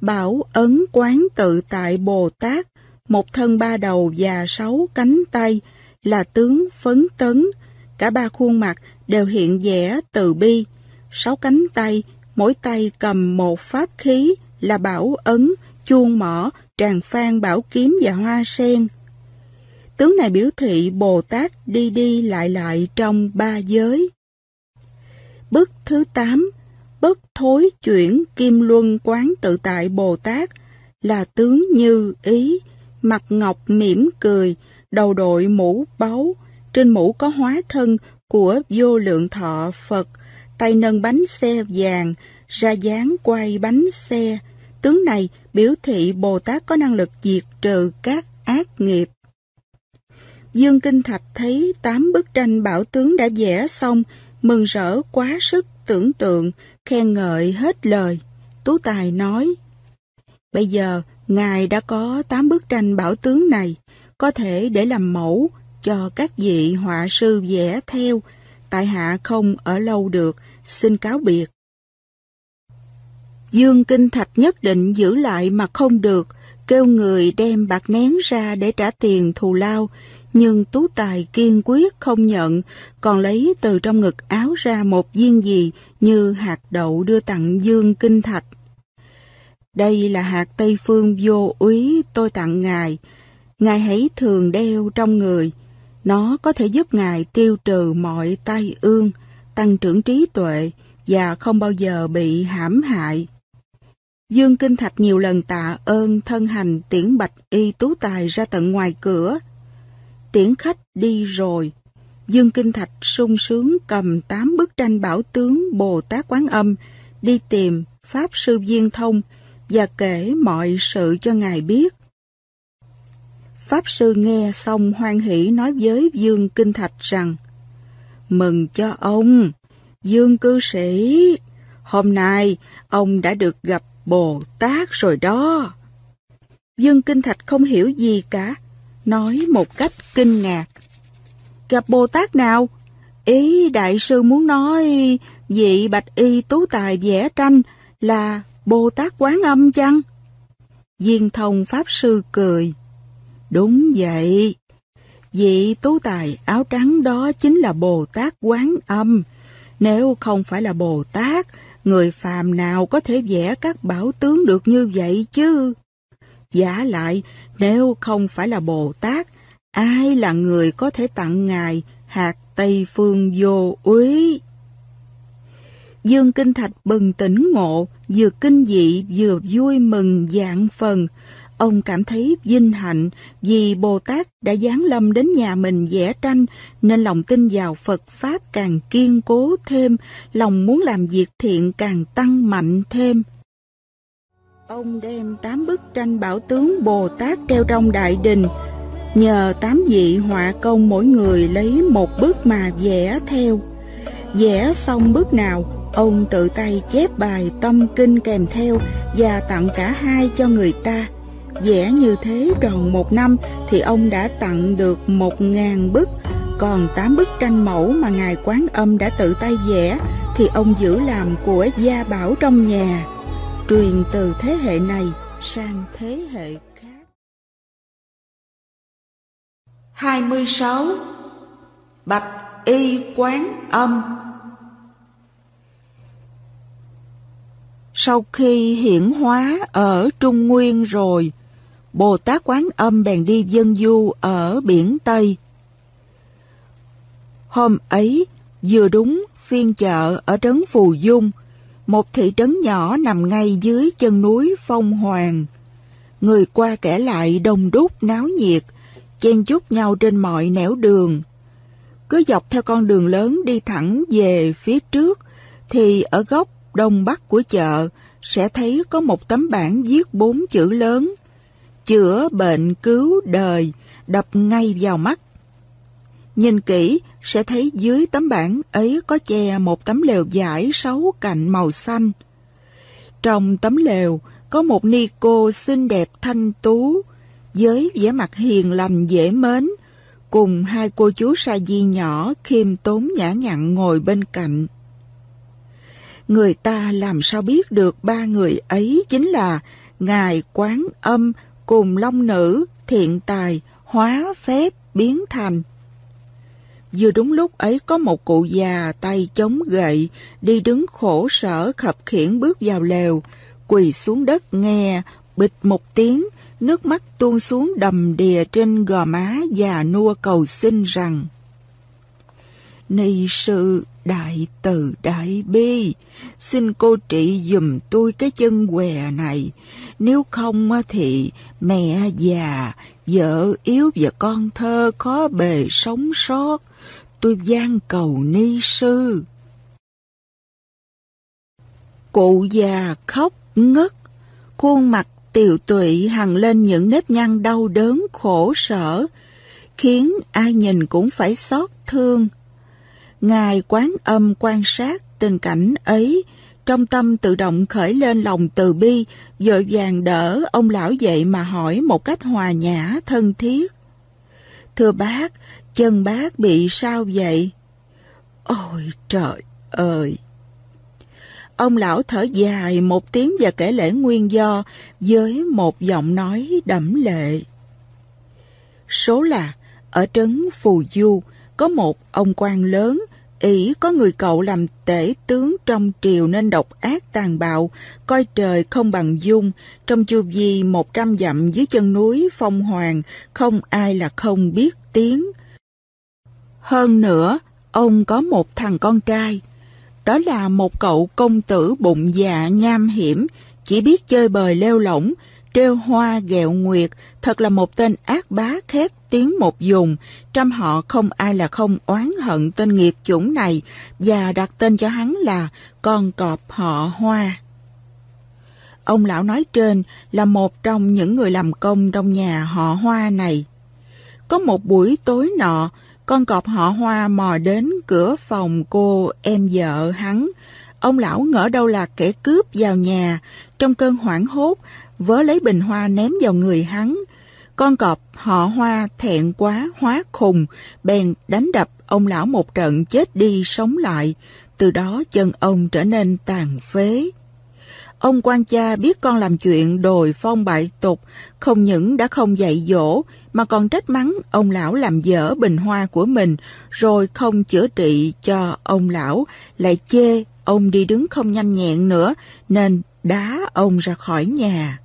[SPEAKER 2] bảo ấn quán tự tại Bồ Tát, một thân ba đầu và sáu cánh tay, là tướng phấn tấn, cả ba khuôn mặt đều hiện vẻ từ bi, sáu cánh tay, mỗi tay cầm một pháp khí là bảo ấn, chuông mỏ, tràng phan bảo kiếm và hoa sen. Tướng này biểu thị Bồ Tát đi đi lại lại trong ba giới. Bức thứ tám, Bất thối chuyển kim luân quán tự tại Bồ Tát là tướng như ý, mặt ngọc mỉm cười, đầu đội mũ báu, trên mũ có hóa thân của vô lượng thọ Phật, tay nâng bánh xe vàng, ra dáng quay bánh xe. Tướng này biểu thị Bồ Tát có năng lực diệt trừ các ác nghiệp. Dương Kinh Thạch thấy tám bức tranh bảo tướng đã vẽ xong, mừng rỡ quá sức tưởng tượng, khen ngợi hết lời. Tú Tài nói, Bây giờ, Ngài đã có tám bức tranh bảo tướng này, có thể để làm mẫu cho các vị họa sư vẽ theo. Tại hạ không ở lâu được, xin cáo biệt. Dương Kinh Thạch nhất định giữ lại mà không được, kêu người đem bạc nén ra để trả tiền thù lao, nhưng Tú Tài kiên quyết không nhận, còn lấy từ trong ngực áo ra một viên gì như hạt đậu đưa tặng Dương Kinh Thạch. Đây là hạt Tây Phương vô úy tôi tặng ngài. Ngài hãy thường đeo trong người. Nó có thể giúp ngài tiêu trừ mọi tai ương, tăng trưởng trí tuệ và không bao giờ bị hãm hại. Dương Kinh Thạch nhiều lần tạ ơn thân hành tiễn bạch y tú tài ra tận ngoài cửa, tiễn khách đi rồi. Dương Kinh Thạch sung sướng cầm tám bức tranh bảo tướng Bồ Tát Quán Âm đi tìm Pháp Sư Viên Thông và kể mọi sự cho Ngài biết. Pháp Sư nghe xong hoan hỷ nói với Dương Kinh Thạch rằng Mừng cho ông, Dương Cư Sĩ, hôm nay ông đã được gặp Bồ Tát rồi đó. Dương Kinh Thạch không hiểu gì cả, nói một cách kinh ngạc. Gặp Bồ Tát nào? Ý đại sư muốn nói vị bạch y tú tài vẽ tranh là Bồ Tát Quán Âm chăng? Viên thông Pháp Sư cười. Đúng vậy. Vị tú tài áo trắng đó chính là Bồ Tát Quán Âm. Nếu không phải là Bồ Tát, người phàm nào có thể vẽ các bảo tướng được như vậy chứ? Giả lại, nếu không phải là Bồ Tát, ai là người có thể tặng Ngài hạt Tây Phương vô úy? Dương Kinh Thạch bừng tỉnh ngộ, vừa kinh dị vừa vui mừng dạng phần. Ông cảm thấy vinh hạnh vì Bồ Tát đã giáng lâm đến nhà mình vẽ tranh nên lòng tin vào Phật Pháp càng kiên cố thêm, lòng muốn làm việc thiện càng tăng mạnh thêm. Ông đem tám bức tranh bảo tướng Bồ Tát treo trong đại đình, nhờ tám vị họa công mỗi người lấy một bức mà vẽ theo. Vẽ xong bức nào, ông tự tay chép bài tâm kinh kèm theo và tặng cả hai cho người ta. Vẽ như thế tròn một năm thì ông đã tặng được một ngàn bức, còn tám bức tranh mẫu mà Ngài Quán Âm đã tự tay vẽ thì ông giữ làm của gia bảo trong nhà
[SPEAKER 1] truyền từ thế hệ này sang thế hệ khác. 26. Bạch y quán âm Sau
[SPEAKER 2] khi hiển hóa ở Trung Nguyên rồi, Bồ Tát Quán Âm bèn đi dân du ở biển Tây. Hôm ấy, vừa đúng phiên chợ ở trấn Phù Dung – một thị trấn nhỏ nằm ngay dưới chân núi Phong Hoàng. Người qua kẻ lại đông đúc náo nhiệt, chen chúc nhau trên mọi nẻo đường. Cứ dọc theo con đường lớn đi thẳng về phía trước, thì ở góc đông bắc của chợ sẽ thấy có một tấm bảng viết bốn chữ lớn. Chữa bệnh cứu đời, đập ngay vào mắt Nhìn kỹ sẽ thấy dưới tấm bảng ấy có che một tấm lều vải sáu cạnh màu xanh. Trong tấm lều có một ni cô xinh đẹp thanh tú với vẻ mặt hiền lành dễ mến cùng hai cô chú sa di nhỏ khiêm tốn nhã nhặn ngồi bên cạnh. Người ta làm sao biết được ba người ấy chính là Ngài Quán Âm cùng Long Nữ Thiện Tài Hóa Phép Biến Thành. Vừa đúng lúc ấy có một cụ già tay chống gậy, đi đứng khổ sở khập khiễng bước vào lều, quỳ xuống đất nghe, bịch một tiếng, nước mắt tuôn xuống đầm đìa trên gò má già nua cầu xin rằng Ni sư đại từ đại bi, xin cô trị dùm tôi cái chân què này, nếu không thì mẹ già, vợ
[SPEAKER 1] yếu và con thơ khó bề sống sót tôi gian cầu ni sư. Cụ già khóc
[SPEAKER 2] ngất, khuôn mặt tiều tụy hằng lên những nếp nhăn đau đớn khổ sở, khiến ai nhìn cũng phải xót thương. Ngài quán âm quan sát tình cảnh ấy, trong tâm tự động khởi lên lòng từ bi, vội vàng đỡ ông lão dậy mà hỏi một cách hòa nhã, thân thiết. Thưa bác, Chân bác bị sao vậy? Ôi trời ơi! Ông lão thở dài một tiếng và kể lễ nguyên do với một giọng nói đẫm lệ. Số là ở trấn Phù Du có một ông quan lớn ý có người cậu làm tể tướng trong triều nên độc ác tàn bạo, coi trời không bằng dung, trong chu vi một trăm dặm dưới chân núi phong hoàng, không ai là không biết tiếng. Hơn nữa, ông có một thằng con trai. Đó là một cậu công tử bụng dạ nham hiểm, chỉ biết chơi bời leo lỏng, trêu hoa ghẹo nguyệt, thật là một tên ác bá khét tiếng một dùng. Trăm họ không ai là không oán hận tên nghiệt chủng này và đặt tên cho hắn là con cọp họ hoa. Ông lão nói trên là một trong những người làm công trong nhà họ hoa này. Có một buổi tối nọ, con cọp họ hoa mò đến cửa phòng cô em vợ hắn. Ông lão ngỡ đâu là kẻ cướp vào nhà, trong cơn hoảng hốt, vớ lấy bình hoa ném vào người hắn. Con cọp họ hoa thẹn quá hóa khùng, bèn đánh đập ông lão một trận chết đi sống lại, từ đó chân ông trở nên tàn phế. Ông quan cha biết con làm chuyện đồi phong bại tục, không những đã không dạy dỗ, mà còn trách mắng ông lão làm dở bình hoa của mình rồi không chữa trị cho ông lão, lại chê ông đi đứng không nhanh nhẹn nữa nên đá ông ra khỏi nhà.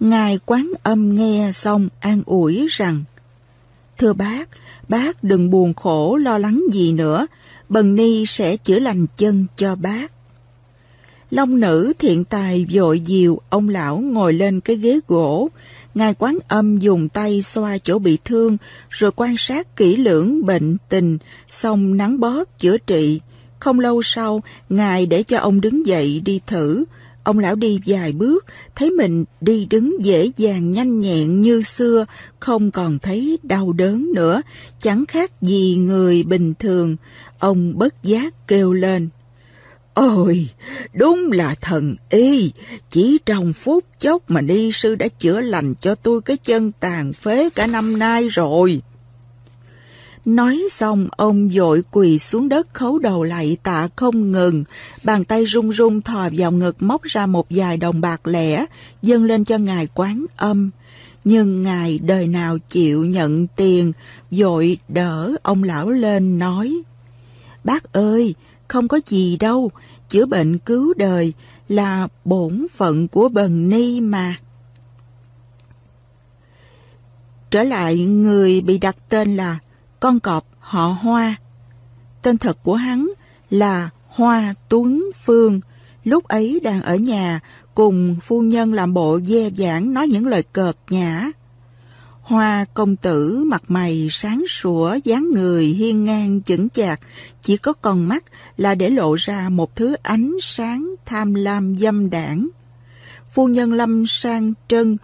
[SPEAKER 2] Ngài quán âm nghe xong an ủi rằng Thưa bác, bác đừng buồn khổ lo lắng gì nữa, bần ni sẽ chữa lành chân cho bác. Long nữ thiện tài dội dìu ông lão ngồi lên cái ghế gỗ, Ngài Quán Âm dùng tay xoa chỗ bị thương, rồi quan sát kỹ lưỡng bệnh tình, xong nắng bóp chữa trị. Không lâu sau, Ngài để cho ông đứng dậy đi thử. Ông lão đi vài bước, thấy mình đi đứng dễ dàng nhanh nhẹn như xưa, không còn thấy đau đớn nữa, chẳng khác gì người bình thường. Ông bất giác kêu lên. Ôi, đúng là thần y, chỉ trong phút chốc mà ni sư đã chữa lành cho tôi cái chân tàn phế cả năm nay rồi. Nói xong, ông dội quỳ xuống đất khấu đầu lạy tạ không ngừng, bàn tay run run thò vào ngực móc ra một vài đồng bạc lẻ, dâng lên cho ngài quán âm. Nhưng ngài đời nào chịu nhận tiền, dội đỡ ông lão lên nói, Bác ơi, không có gì đâu, chữa bệnh cứu đời là bổn phận của bần ni mà. Trở lại người bị đặt tên là con cọp họ Hoa. Tên thật của hắn là Hoa Tuấn Phương. Lúc ấy đang ở nhà cùng phu nhân làm bộ dè giảng nói những lời cợt nhã. Hoa công tử mặt mày sáng sủa, dáng người hiên ngang chững chạc, chỉ có con mắt là để lộ ra một thứ ánh sáng tham lam dâm đảng. Phu nhân Lâm sang trân,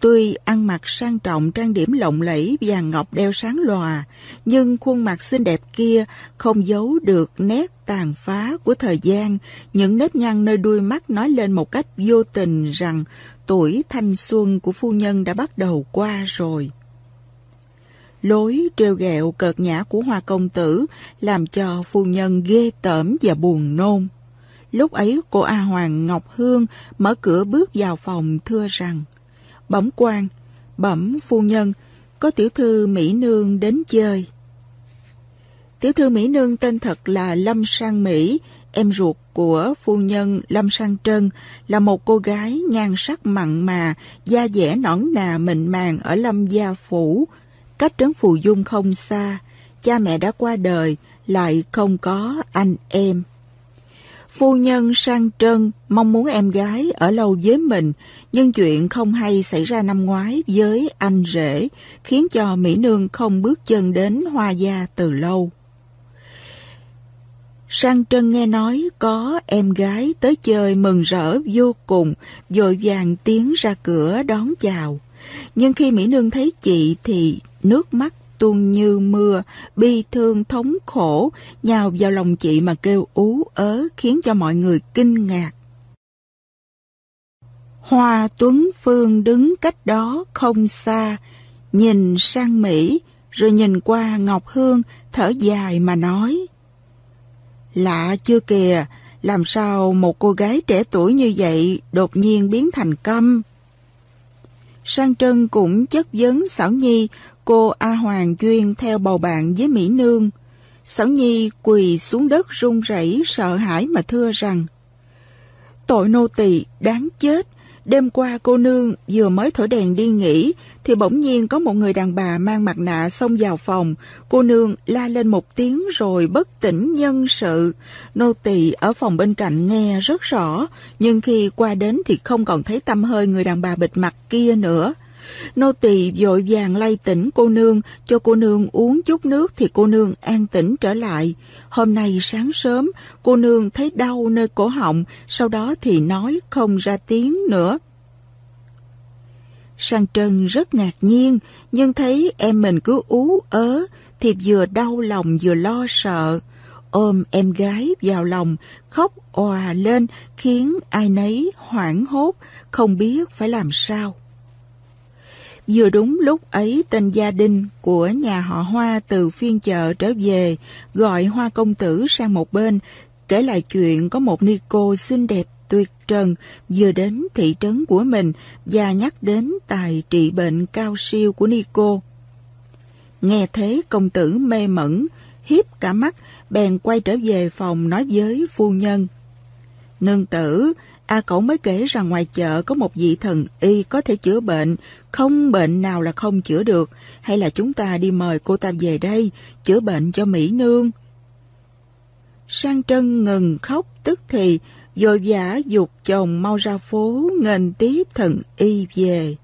[SPEAKER 2] tuy ăn mặc sang trọng trang điểm lộng lẫy vàng ngọc đeo sáng lòa, nhưng khuôn mặt xinh đẹp kia không giấu được nét tàn phá của thời gian, những nếp nhăn nơi đuôi mắt nói lên một cách vô tình rằng tuổi thanh xuân của phu nhân đã bắt đầu qua rồi. Lối trêu ghẹo cợt nhã của hoa công tử làm cho phu nhân ghê tởm và buồn nôn. Lúc ấy cô A Hoàng Ngọc Hương mở cửa bước vào phòng thưa rằng Bẩm quan, bẩm phu nhân, có tiểu thư Mỹ Nương đến chơi. Tiểu thư Mỹ Nương tên thật là Lâm Sang Mỹ, em ruột của phu nhân Lâm Sang Trân là một cô gái nhan sắc mặn mà, da dẻ nõn nà mịn màng ở Lâm Gia Phủ. Cách trấn Phù Dung không xa, cha mẹ đã qua đời, lại không có anh em. Phu nhân Sang Trân mong muốn em gái ở lâu với mình, nhưng chuyện không hay xảy ra năm ngoái với anh rể khiến cho Mỹ Nương không bước chân đến hoa gia từ lâu. Sang Trân nghe nói có em gái tới chơi mừng rỡ vô cùng, vội vàng tiến ra cửa đón chào. Nhưng khi Mỹ Nương thấy chị thì nước mắt tuôn như mưa, bi thương thống khổ, nhào vào lòng chị mà kêu ú ớ khiến cho mọi người kinh ngạc. Hoa Tuấn Phương đứng cách đó không xa, nhìn sang Mỹ, rồi nhìn qua Ngọc Hương, thở dài mà nói. Lạ chưa kìa, làm sao một cô gái trẻ tuổi như vậy đột nhiên biến thành câm? Sang Trân cũng chất vấn Sảo Nhi, cô A Hoàng Duyên theo bầu bạn với Mỹ Nương. Sảo Nhi quỳ xuống đất run rẩy sợ hãi mà thưa rằng Tội nô tỳ đáng chết, Đêm qua cô nương vừa mới thổi đèn đi nghỉ thì bỗng nhiên có một người đàn bà mang mặt nạ xông vào phòng. Cô nương la lên một tiếng rồi bất tỉnh nhân sự. Nô tỳ ở phòng bên cạnh nghe rất rõ nhưng khi qua đến thì không còn thấy tâm hơi người đàn bà bịt mặt kia nữa. Nô tỳ vội vàng lay tỉnh cô nương, cho cô nương uống chút nước thì cô nương an tĩnh trở lại. Hôm nay sáng sớm, cô nương thấy đau nơi cổ họng, sau đó thì nói không ra tiếng nữa. Sang Trân rất ngạc nhiên, nhưng thấy em mình cứ ú ớ, thì vừa đau lòng vừa lo sợ. Ôm em gái vào lòng, khóc òa lên khiến ai nấy hoảng hốt, không biết phải làm sao. Vừa đúng lúc ấy tên gia đình của nhà họ Hoa từ phiên chợ trở về, gọi Hoa công tử sang một bên, kể lại chuyện có một ni cô xinh đẹp tuyệt trần vừa đến thị trấn của mình và nhắc đến tài trị bệnh cao siêu của ni cô. Nghe thế công tử mê mẩn, hiếp cả mắt, bèn quay trở về phòng nói với phu nhân. Nương tử, A Cẩu mới kể rằng ngoài chợ có một vị thần y có thể chữa bệnh, không bệnh nào là không chữa được, hay là chúng ta đi mời cô ta về đây, chữa bệnh cho Mỹ Nương. Sang Trân ngừng khóc tức thì, vội vã dục chồng mau ra phố nghênh tiếp thần y về.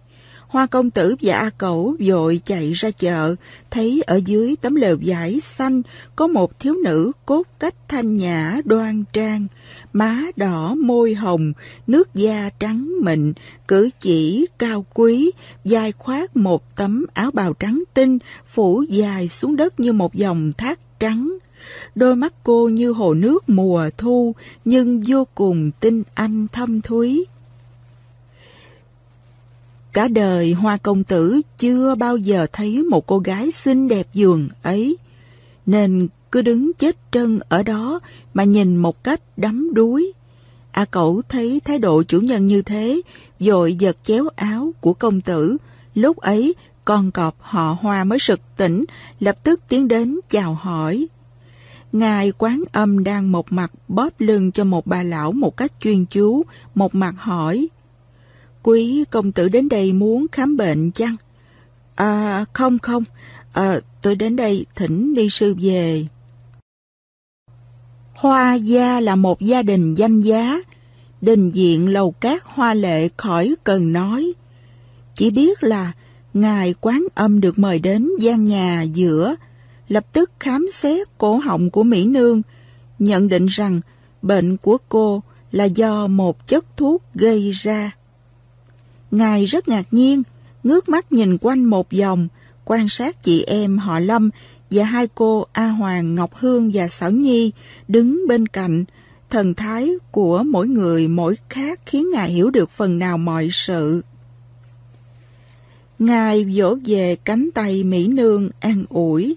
[SPEAKER 2] Hoa công tử và A Cẩu vội chạy ra chợ, thấy ở dưới tấm lều vải xanh có một thiếu nữ cốt cách thanh nhã đoan trang, má đỏ môi hồng, nước da trắng mịn, cử chỉ cao quý, dài khoác một tấm áo bào trắng tinh phủ dài xuống đất như một dòng thác trắng Đôi mắt cô như hồ nước mùa thu, nhưng vô cùng tinh anh thâm thúy. Cả đời Hoa Công Tử chưa bao giờ thấy một cô gái xinh đẹp giường ấy, nên cứ đứng chết trân ở đó mà nhìn một cách đắm đuối. A à cẩu thấy thái độ chủ nhân như thế, dội giật chéo áo của công tử. Lúc ấy, con cọp họ hoa mới sực tỉnh, lập tức tiến đến chào hỏi. Ngài quán âm đang một mặt bóp lưng cho một bà lão một cách chuyên chú, một mặt hỏi. Quý công tử đến đây muốn khám bệnh chăng? À, không không, à, tôi đến đây thỉnh ni sư về. Hoa gia là một gia đình danh giá, đình diện lầu cát hoa lệ khỏi cần nói. Chỉ biết là ngài quán âm được mời đến gian nhà giữa, lập tức khám xét cổ họng của Mỹ Nương, nhận định rằng bệnh của cô là do một chất thuốc gây ra. Ngài rất ngạc nhiên, ngước mắt nhìn quanh một vòng, quan sát chị em họ Lâm và hai cô A Hoàng, Ngọc Hương và Sở Nhi đứng bên cạnh. Thần thái của mỗi người mỗi khác khiến Ngài hiểu được phần nào mọi sự. Ngài vỗ về cánh tay Mỹ Nương an ủi.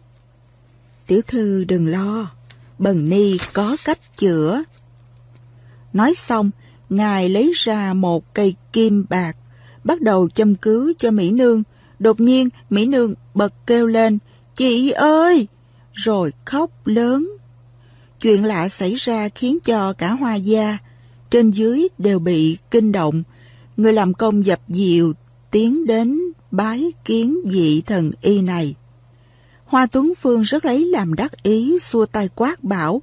[SPEAKER 2] Tiểu thư đừng lo, Bần Ni có cách chữa. Nói xong, Ngài lấy ra một cây kim bạc bắt đầu châm cứu cho Mỹ Nương. Đột nhiên, Mỹ Nương bật kêu lên, Chị ơi! Rồi khóc lớn. Chuyện lạ xảy ra khiến cho cả hoa gia, trên dưới đều bị kinh động. Người làm công dập dìu tiến đến bái kiến vị thần y này. Hoa Tuấn Phương rất lấy làm đắc ý xua tay quát bảo.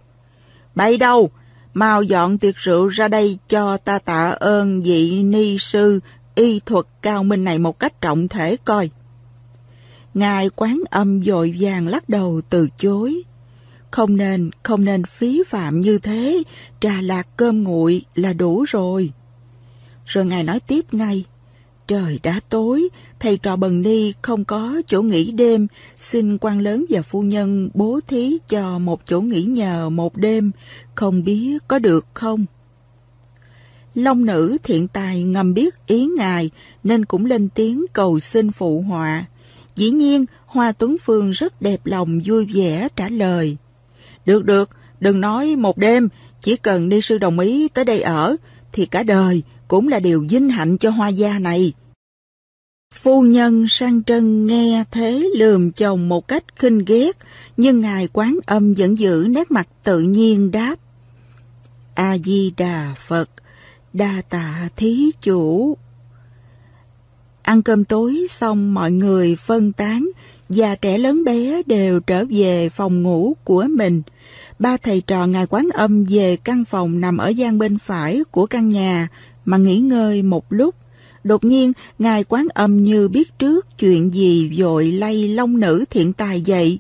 [SPEAKER 2] bay đâu, mau dọn tiệc rượu ra đây cho ta tạ ơn vị ni sư y thuật cao minh này một cách trọng thể coi. Ngài quán âm dội vàng lắc đầu từ chối. Không nên, không nên phí phạm như thế, trà lạc cơm nguội là đủ rồi. Rồi Ngài nói tiếp ngay, trời đã tối, thầy trò Bần Ni không có chỗ nghỉ đêm, xin quan lớn và phu nhân bố thí cho một chỗ nghỉ nhờ một đêm, không biết có được không? Long nữ thiện tài ngầm biết ý ngài nên cũng lên tiếng cầu xin phụ họa. Dĩ nhiên, Hoa Tuấn Phương rất đẹp lòng vui vẻ trả lời. Được được, đừng nói một đêm, chỉ cần ni sư đồng ý tới đây ở, thì cả đời cũng là điều vinh hạnh cho hoa gia này. Phu nhân sang trân nghe thế lườm chồng một cách khinh ghét, nhưng ngài quán âm vẫn giữ nét mặt tự nhiên đáp. A-di-đà Phật, đa tạ thí chủ. Ăn cơm tối xong mọi người phân tán, già trẻ lớn bé đều trở về phòng ngủ của mình. Ba thầy trò ngài quán âm về căn phòng nằm ở gian bên phải của căn nhà mà nghỉ ngơi một lúc. Đột nhiên, ngài quán âm như biết trước chuyện gì dội lay long nữ thiện tài dậy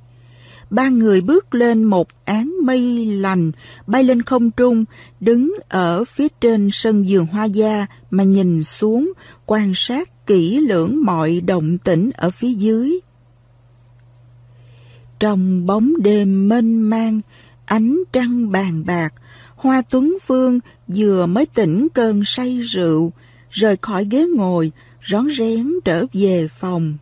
[SPEAKER 2] ba người bước lên một án mây lành, bay lên không trung, đứng ở phía trên sân vườn hoa gia mà nhìn xuống, quan sát kỹ lưỡng mọi động tĩnh ở phía dưới. Trong bóng đêm mênh mang, ánh trăng bàn bạc, Hoa Tuấn Phương vừa mới tỉnh cơn say rượu, rời khỏi ghế ngồi, rón rén trở về phòng.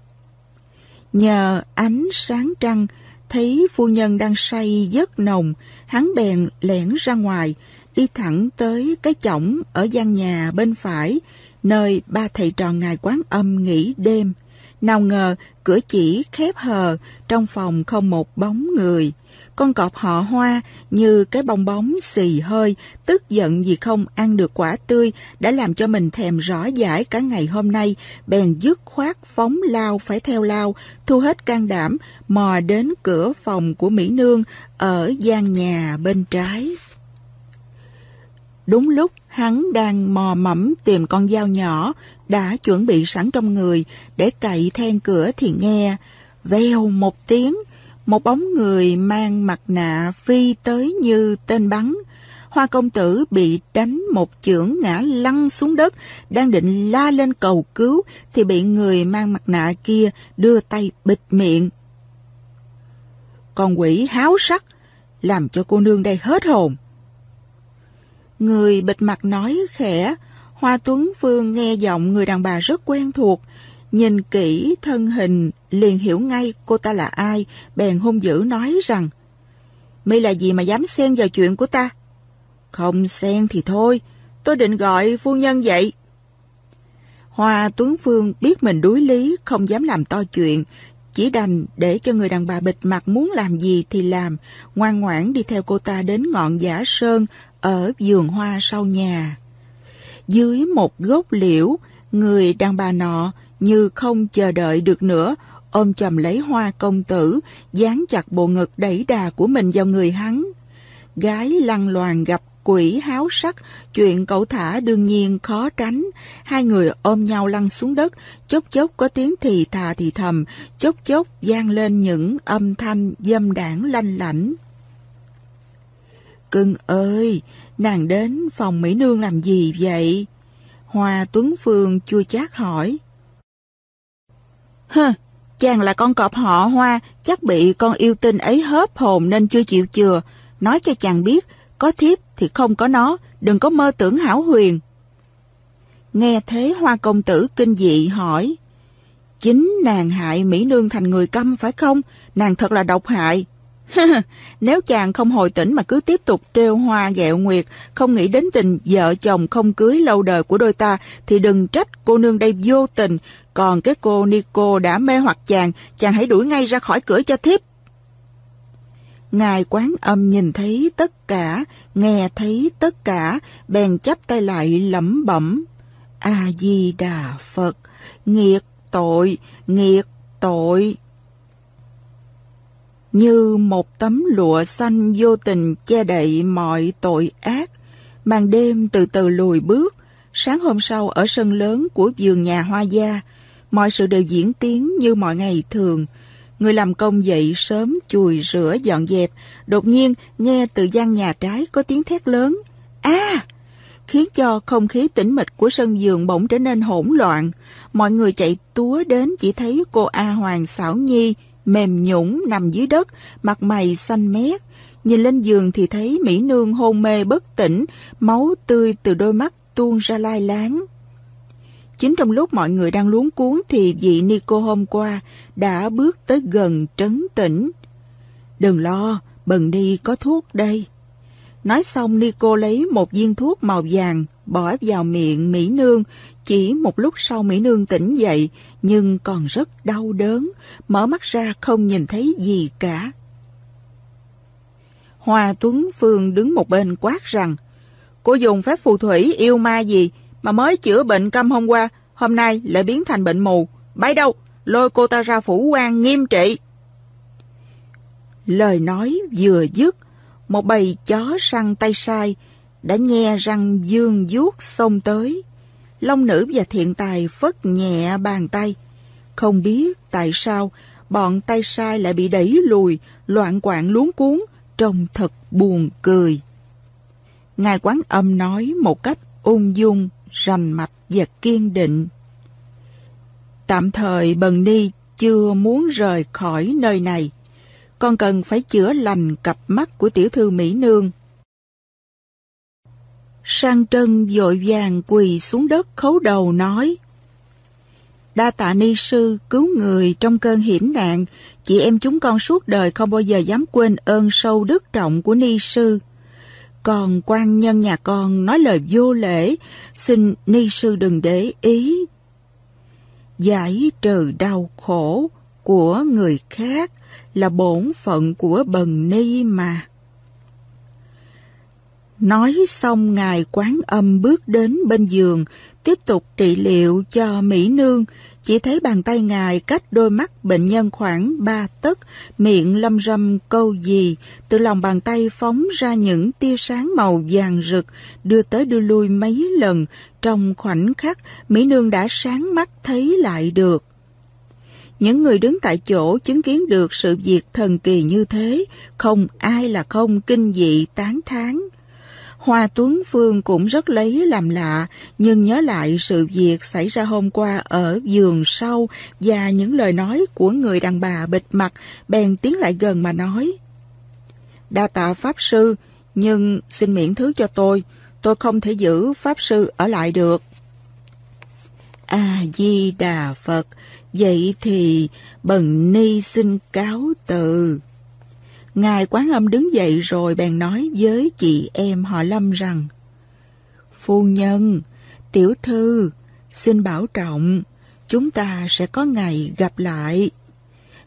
[SPEAKER 2] Nhờ ánh sáng trăng, thấy phu nhân đang say giấc nồng, hắn bèn lẻn ra ngoài, đi thẳng tới cái chõng ở gian nhà bên phải, nơi ba thầy trò ngài quán âm nghỉ đêm. Nào ngờ cửa chỉ khép hờ, trong phòng không một bóng người. Con cọp họ hoa như cái bong bóng xì hơi, tức giận vì không ăn được quả tươi đã làm cho mình thèm rõ giải cả ngày hôm nay, bèn dứt khoát phóng lao phải theo lao, thu hết can đảm, mò đến cửa phòng của Mỹ Nương ở gian nhà bên trái. Đúng lúc hắn đang mò mẫm tìm con dao nhỏ đã chuẩn bị sẵn trong người để cậy then cửa thì nghe veo một tiếng một bóng người mang mặt nạ phi tới như tên bắn. Hoa công tử bị đánh một chưởng ngã lăn xuống đất, đang định la lên cầu cứu thì bị người mang mặt nạ kia đưa tay bịt miệng. Còn quỷ háo sắc, làm cho cô nương đây hết hồn. Người bịt mặt nói khẽ, Hoa Tuấn Phương nghe giọng người đàn bà rất quen thuộc, Nhìn kỹ thân hình, liền hiểu ngay cô ta là ai, bèn hung dữ nói rằng Mi là gì mà dám xen vào chuyện của ta? Không xen thì thôi, tôi định gọi phu nhân vậy. Hoa Tuấn Phương biết mình đuối lý, không dám làm to chuyện, chỉ đành để cho người đàn bà bịt mặt muốn làm gì thì làm, ngoan ngoãn đi theo cô ta đến ngọn giả sơn ở vườn hoa sau nhà. Dưới một gốc liễu, người đàn bà nọ như không chờ đợi được nữa, ôm chầm lấy hoa công tử, dán chặt bộ ngực đẩy đà của mình vào người hắn. Gái lăn loàn gặp quỷ háo sắc, chuyện cậu thả đương nhiên khó tránh. Hai người ôm nhau lăn xuống đất, chốc chốc có tiếng thì thà thì thầm, chốc chốc vang lên những âm thanh dâm đảng lanh lảnh. Cưng ơi, nàng đến phòng Mỹ Nương làm gì vậy? Hoa Tuấn Phương chua chát hỏi. Hơ, chàng là con cọp họ hoa, chắc bị con yêu tinh ấy hớp hồn nên chưa chịu chừa. Nói cho chàng biết, có thiếp thì không có nó, đừng có mơ tưởng hảo huyền. Nghe thế hoa công tử kinh dị hỏi, chính nàng hại Mỹ Nương thành người câm phải không? Nàng thật là độc hại. Nếu chàng không hồi tỉnh mà cứ tiếp tục trêu hoa ghẹo nguyệt, không nghĩ đến tình vợ chồng không cưới lâu đời của đôi ta, thì đừng trách cô nương đây vô tình. Còn cái cô Nico đã mê hoặc chàng, chàng hãy đuổi ngay ra khỏi cửa cho thiếp. Ngài quán âm nhìn thấy tất cả, nghe thấy tất cả, bèn chắp tay lại lẩm bẩm. A-di-đà Phật, nghiệt tội, nghiệt tội như một tấm lụa xanh vô tình che đậy mọi tội ác. Màn đêm từ từ lùi bước, sáng hôm sau ở sân lớn của vườn nhà hoa gia, mọi sự đều diễn tiến như mọi ngày thường. Người làm công dậy sớm chùi rửa dọn dẹp, đột nhiên nghe từ gian nhà trái có tiếng thét lớn. a khiến cho không khí tĩnh mịch của sân vườn bỗng trở nên hỗn loạn. Mọi người chạy túa đến chỉ thấy cô A Hoàng xảo nhi mềm nhũng nằm dưới đất, mặt mày xanh mét. Nhìn lên giường thì thấy Mỹ Nương hôn mê bất tỉnh, máu tươi từ đôi mắt tuôn ra lai láng. Chính trong lúc mọi người đang luống cuốn thì vị Nico hôm qua đã bước tới gần trấn tĩnh. Đừng lo, bần đi có thuốc đây. Nói xong Nico lấy một viên thuốc màu vàng, bỏ vào miệng Mỹ Nương. Chỉ một lúc sau Mỹ Nương tỉnh dậy, nhưng còn rất đau đớn, mở mắt ra không nhìn thấy gì cả. hòa Tuấn Phương đứng một bên quát rằng, Cô dùng phép phù thủy yêu ma gì mà mới chữa bệnh câm hôm qua, hôm nay lại biến thành bệnh mù. bay đâu, lôi cô ta ra phủ quan nghiêm trị. Lời nói vừa dứt, một bầy chó săn tay sai, đã nhe răng dương vuốt xông tới. Long nữ và thiện tài phất nhẹ bàn tay. Không biết tại sao bọn tay sai lại bị đẩy lùi, loạn quạng luống cuốn, trông thật buồn cười. Ngài quán âm nói một cách ung dung, rành mạch và kiên định. Tạm thời Bần Ni chưa muốn rời khỏi nơi này. Con cần phải chữa lành cặp mắt của tiểu thư Mỹ Nương Sang Trân vội vàng quỳ xuống đất khấu đầu nói Đa tạ ni sư cứu người trong cơn hiểm nạn Chị em chúng con suốt đời không bao giờ dám quên ơn sâu đức trọng của ni sư Còn quan nhân nhà con nói lời vô lễ Xin ni sư đừng để ý Giải trừ đau khổ của người khác là bổn phận của bần ni mà Nói xong Ngài Quán Âm bước đến bên giường, tiếp tục trị liệu cho Mỹ Nương. Chỉ thấy bàn tay Ngài cách đôi mắt bệnh nhân khoảng ba tấc, miệng lâm râm câu gì. Từ lòng bàn tay phóng ra những tia sáng màu vàng rực, đưa tới đưa lui mấy lần. Trong khoảnh khắc, Mỹ Nương đã sáng mắt thấy lại được. Những người đứng tại chỗ chứng kiến được sự việc thần kỳ như thế, không ai là không kinh dị tán thán. Hoa Tuấn Phương cũng rất lấy làm lạ, nhưng nhớ lại sự việc xảy ra hôm qua ở giường sau và những lời nói của người đàn bà bịt mặt, bèn tiến lại gần mà nói. Đa tạ Pháp Sư, nhưng xin miễn thứ cho tôi, tôi không thể giữ Pháp Sư ở lại được. A-di-đà Phật, vậy thì bần ni xin cáo từ. Ngài Quán Âm đứng dậy rồi bèn nói với chị em họ Lâm rằng Phu nhân, tiểu thư, xin bảo trọng, chúng ta sẽ có ngày gặp lại.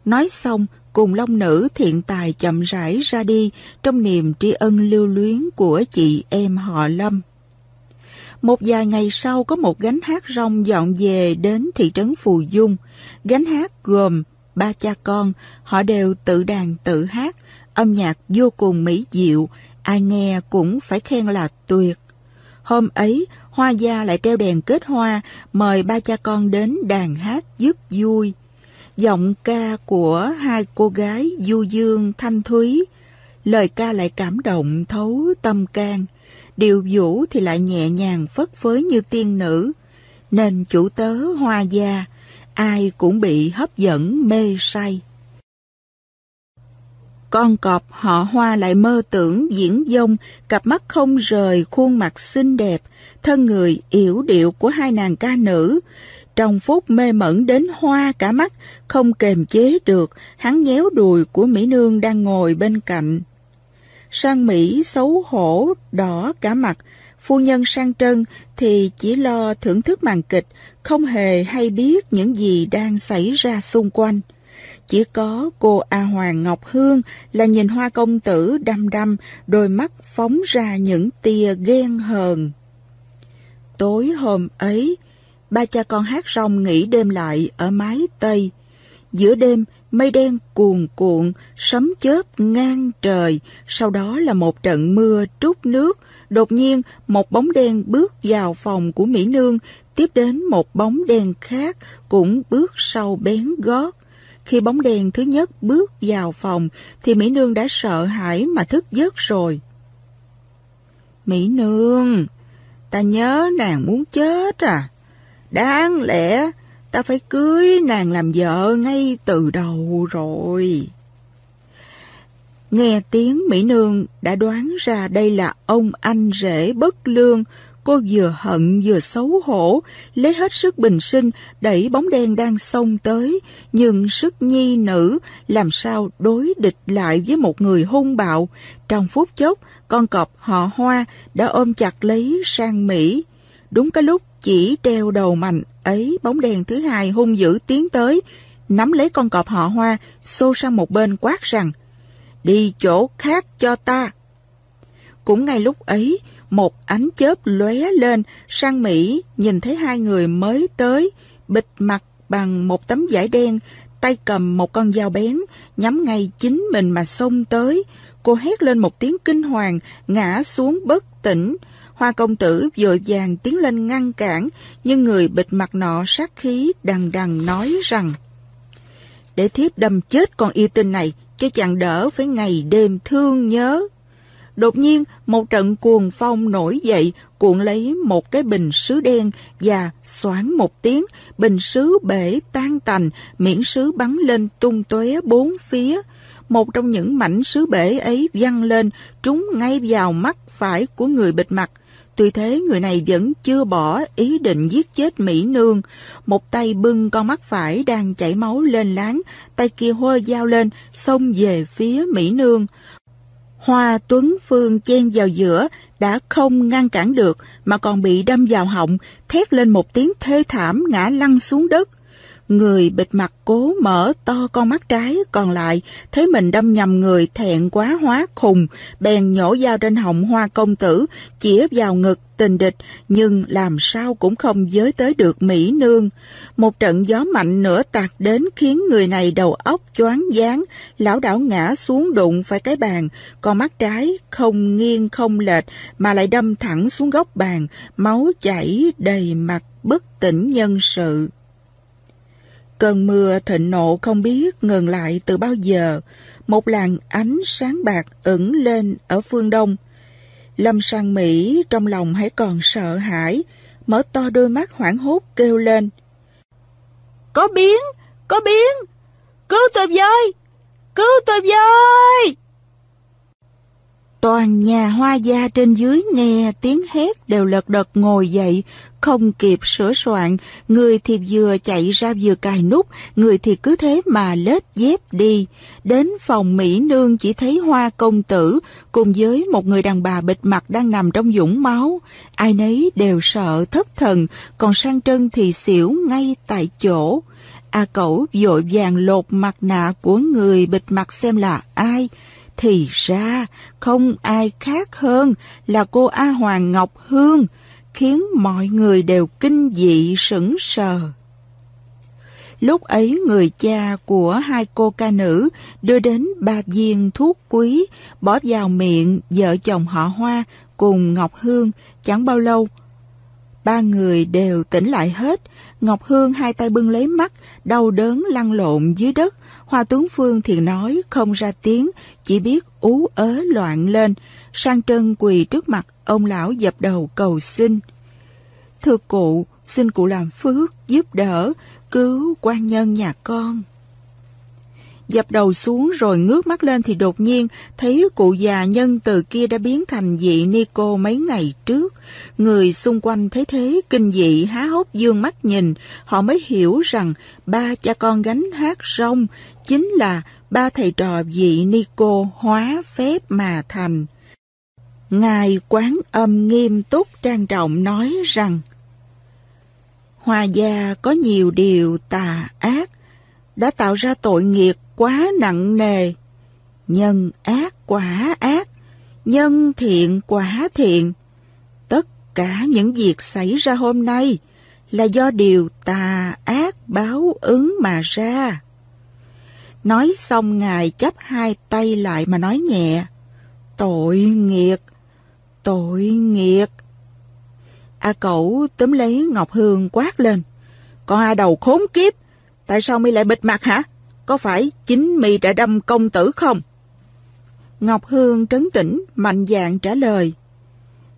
[SPEAKER 2] Nói xong, cùng long nữ thiện tài chậm rãi ra đi trong niềm tri ân lưu luyến của chị em họ Lâm. Một vài ngày sau có một gánh hát rong dọn về đến thị trấn Phù Dung. Gánh hát gồm ba cha con, họ đều tự đàn tự hát, âm nhạc vô cùng mỹ diệu, ai nghe cũng phải khen là tuyệt. Hôm ấy, Hoa Gia lại treo đèn kết hoa, mời ba cha con đến đàn hát giúp vui. Giọng ca của hai cô gái Du Dương Thanh Thúy, lời ca lại cảm động thấu tâm can, điệu vũ thì lại nhẹ nhàng phất phới như tiên nữ, nên chủ tớ Hoa Gia, ai cũng bị hấp dẫn mê say. Con cọp họ hoa lại mơ tưởng diễn dông, cặp mắt không rời khuôn mặt xinh đẹp, thân người yểu điệu của hai nàng ca nữ. Trong phút mê mẩn đến hoa cả mắt, không kềm chế được, hắn nhéo đùi của Mỹ Nương đang ngồi bên cạnh. Sang Mỹ xấu hổ, đỏ cả mặt, phu nhân sang trân thì chỉ lo thưởng thức màn kịch, không hề hay biết những gì đang xảy ra xung quanh. Chỉ có cô A Hoàng Ngọc Hương là nhìn hoa công tử đăm đăm, đôi mắt phóng ra những tia ghen hờn. Tối hôm ấy, ba cha con hát rong nghỉ đêm lại ở mái Tây. Giữa đêm, mây đen cuồn cuộn, sấm chớp ngang trời, sau đó là một trận mưa trút nước. Đột nhiên, một bóng đen bước vào phòng của Mỹ Nương, tiếp đến một bóng đen khác cũng bước sau bén gót. Khi bóng đèn thứ nhất bước vào phòng thì Mỹ Nương đã sợ hãi mà thức giấc rồi. Mỹ Nương, ta nhớ nàng muốn chết à. Đáng lẽ ta phải cưới nàng làm vợ ngay từ đầu rồi. Nghe tiếng Mỹ Nương đã đoán ra đây là ông anh rể bất lương Cô vừa hận vừa xấu hổ, lấy hết sức bình sinh đẩy bóng đen đang xông tới, nhưng sức nhi nữ làm sao đối địch lại với một người hung bạo. Trong phút chốc, con cọp họ hoa đã ôm chặt lấy sang Mỹ. Đúng cái lúc chỉ treo đầu mạnh ấy, bóng đen thứ hai hung dữ tiến tới, nắm lấy con cọp họ hoa, xô sang một bên quát rằng, đi chỗ khác cho ta. Cũng ngay lúc ấy, một ánh chớp lóe lên, sang Mỹ nhìn thấy hai người mới tới, bịt mặt bằng một tấm vải đen, tay cầm một con dao bén, nhắm ngay chính mình mà xông tới. Cô hét lên một tiếng kinh hoàng, ngã xuống bất tỉnh. Hoa công tử vội vàng tiến lên ngăn cản, nhưng người bịt mặt nọ sát khí đằng đằng nói rằng Để thiếp đâm chết con yêu tinh này, cho chàng đỡ phải ngày đêm thương nhớ. Đột nhiên, một trận cuồng phong nổi dậy, cuộn lấy một cái bình sứ đen và xoáng một tiếng, bình sứ bể tan tành, miễn sứ bắn lên tung tóe bốn phía. Một trong những mảnh sứ bể ấy văng lên, trúng ngay vào mắt phải của người bịt mặt. Tuy thế người này vẫn chưa bỏ ý định giết chết Mỹ Nương. Một tay bưng con mắt phải đang chảy máu lên láng, tay kia hơ dao lên, xông về phía Mỹ Nương. Hoa Tuấn Phương chen vào giữa đã không ngăn cản được mà còn bị đâm vào họng, thét lên một tiếng thê thảm ngã lăn xuống đất. Người bịt mặt cố mở to con mắt trái còn lại, thấy mình đâm nhầm người thẹn quá hóa khùng, bèn nhổ dao trên họng hoa công tử, chĩa vào ngực tình địch, nhưng làm sao cũng không giới tới được Mỹ Nương. Một trận gió mạnh nữa tạt đến khiến người này đầu óc choáng váng, lão đảo ngã xuống đụng phải cái bàn, con mắt trái không nghiêng không lệch mà lại đâm thẳng xuống góc bàn, máu chảy đầy mặt bất tỉnh nhân sự. Cơn mưa thịnh nộ không biết ngừng lại từ bao giờ, một làn ánh sáng bạc ẩn lên ở phương đông. Lâm sang Mỹ trong lòng hãy còn sợ hãi, mở to đôi mắt hoảng hốt kêu lên. Có biến, có biến, cứu tôi với, cứu tôi với. Toàn nhà hoa gia trên dưới nghe tiếng hét đều lật đật ngồi dậy, không kịp sửa soạn, người thì vừa chạy ra vừa cài nút, người thì cứ thế mà lết dép đi. Đến phòng Mỹ Nương chỉ thấy hoa công tử cùng với một người đàn bà bịt mặt đang nằm trong dũng máu. Ai nấy đều sợ thất thần, còn sang trân thì xỉu ngay tại chỗ. A à cẩu vội vàng lột mặt nạ của người bịt mặt xem là ai. Thì ra, không ai khác hơn là cô A Hoàng Ngọc Hương, khiến mọi người đều kinh dị sững sờ. Lúc ấy người cha của hai cô ca nữ đưa đến ba viên thuốc quý, bỏ vào miệng vợ chồng họ Hoa cùng Ngọc Hương chẳng bao lâu. Ba người đều tỉnh lại hết, Ngọc Hương hai tay bưng lấy mắt, đau đớn lăn lộn dưới đất. Hoa Tuấn Phương thì nói không ra tiếng, chỉ biết ú ớ loạn lên, Sang Trân quỳ trước mặt ông lão dập đầu cầu xin. Thưa cụ, xin cụ làm phước, giúp đỡ, cứu quan nhân nhà con. Dập đầu xuống rồi ngước mắt lên thì đột nhiên thấy cụ già nhân từ kia đã biến thành vị Nico mấy ngày trước. Người xung quanh thấy thế kinh dị há hốc dương mắt nhìn, họ mới hiểu rằng ba cha con gánh hát rong chính là ba thầy trò vị Nico hóa phép mà thành. Ngài Quán Âm nghiêm túc trang trọng nói rằng Hòa gia có nhiều điều tà ác đã tạo ra tội nghiệp quá nặng nề. Nhân ác quả ác, nhân thiện quả thiện. Tất cả những việc xảy ra hôm nay là do điều tà ác báo ứng mà ra. Nói xong Ngài chấp hai tay lại mà nói nhẹ. Tội nghiệp! Tội nghiệp! A cẩu túm lấy Ngọc Hương quát lên. Con A đầu khốn kiếp! Tại sao mi lại bịt mặt hả? Có phải chính mi đã đâm công tử không? Ngọc Hương trấn tĩnh, mạnh dạn trả lời.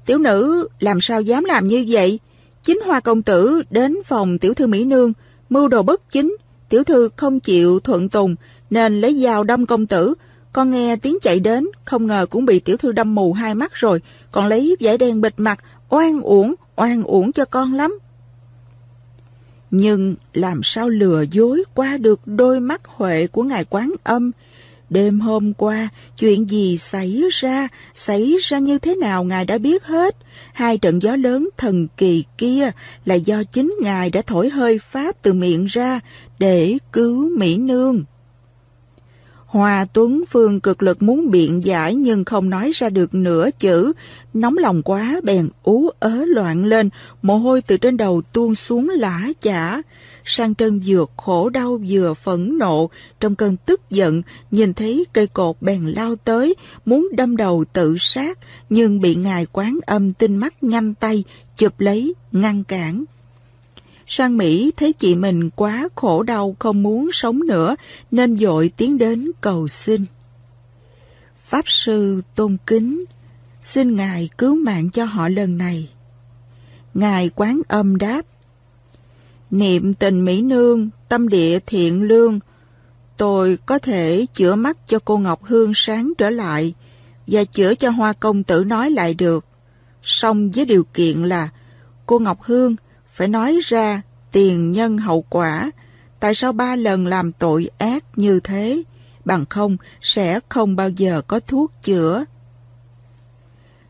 [SPEAKER 2] Tiểu nữ làm sao dám làm như vậy? Chính hoa công tử đến phòng tiểu thư Mỹ Nương, mưu đồ bất chính, tiểu thư không chịu thuận tùng nên lấy dao đâm công tử, con nghe tiếng chạy đến, không ngờ cũng bị tiểu thư đâm mù hai mắt rồi, còn lấy giải đen bịt mặt, oan uổng, oan uổng cho con lắm. Nhưng làm sao lừa dối qua được đôi mắt huệ của ngài quán âm? Đêm hôm qua, chuyện gì xảy ra, xảy ra như thế nào ngài đã biết hết. Hai trận gió lớn thần kỳ kia là do chính ngài đã thổi hơi pháp từ miệng ra để cứu Mỹ Nương. Hoa Tuấn Phương cực lực muốn biện giải nhưng không nói ra được nửa chữ. Nóng lòng quá bèn ú ớ loạn lên, mồ hôi từ trên đầu tuôn xuống lã chả. Sang Trân vừa khổ đau vừa phẫn nộ, trong cơn tức giận, nhìn thấy cây cột bèn lao tới, muốn đâm đầu tự sát, nhưng bị ngài quán âm tinh mắt nhanh tay, chụp lấy, ngăn cản sang Mỹ thấy chị mình quá khổ đau không muốn sống nữa nên dội tiến đến cầu xin. Pháp Sư Tôn Kính xin Ngài cứu mạng cho họ lần này. Ngài quán âm đáp Niệm tình Mỹ Nương, tâm địa thiện lương, tôi có thể chữa mắt cho cô Ngọc Hương sáng trở lại và chữa cho Hoa Công Tử nói lại được. Song với điều kiện là cô Ngọc Hương – phải nói ra tiền nhân hậu quả, tại sao ba lần làm tội ác như thế, bằng không sẽ không bao giờ có thuốc chữa.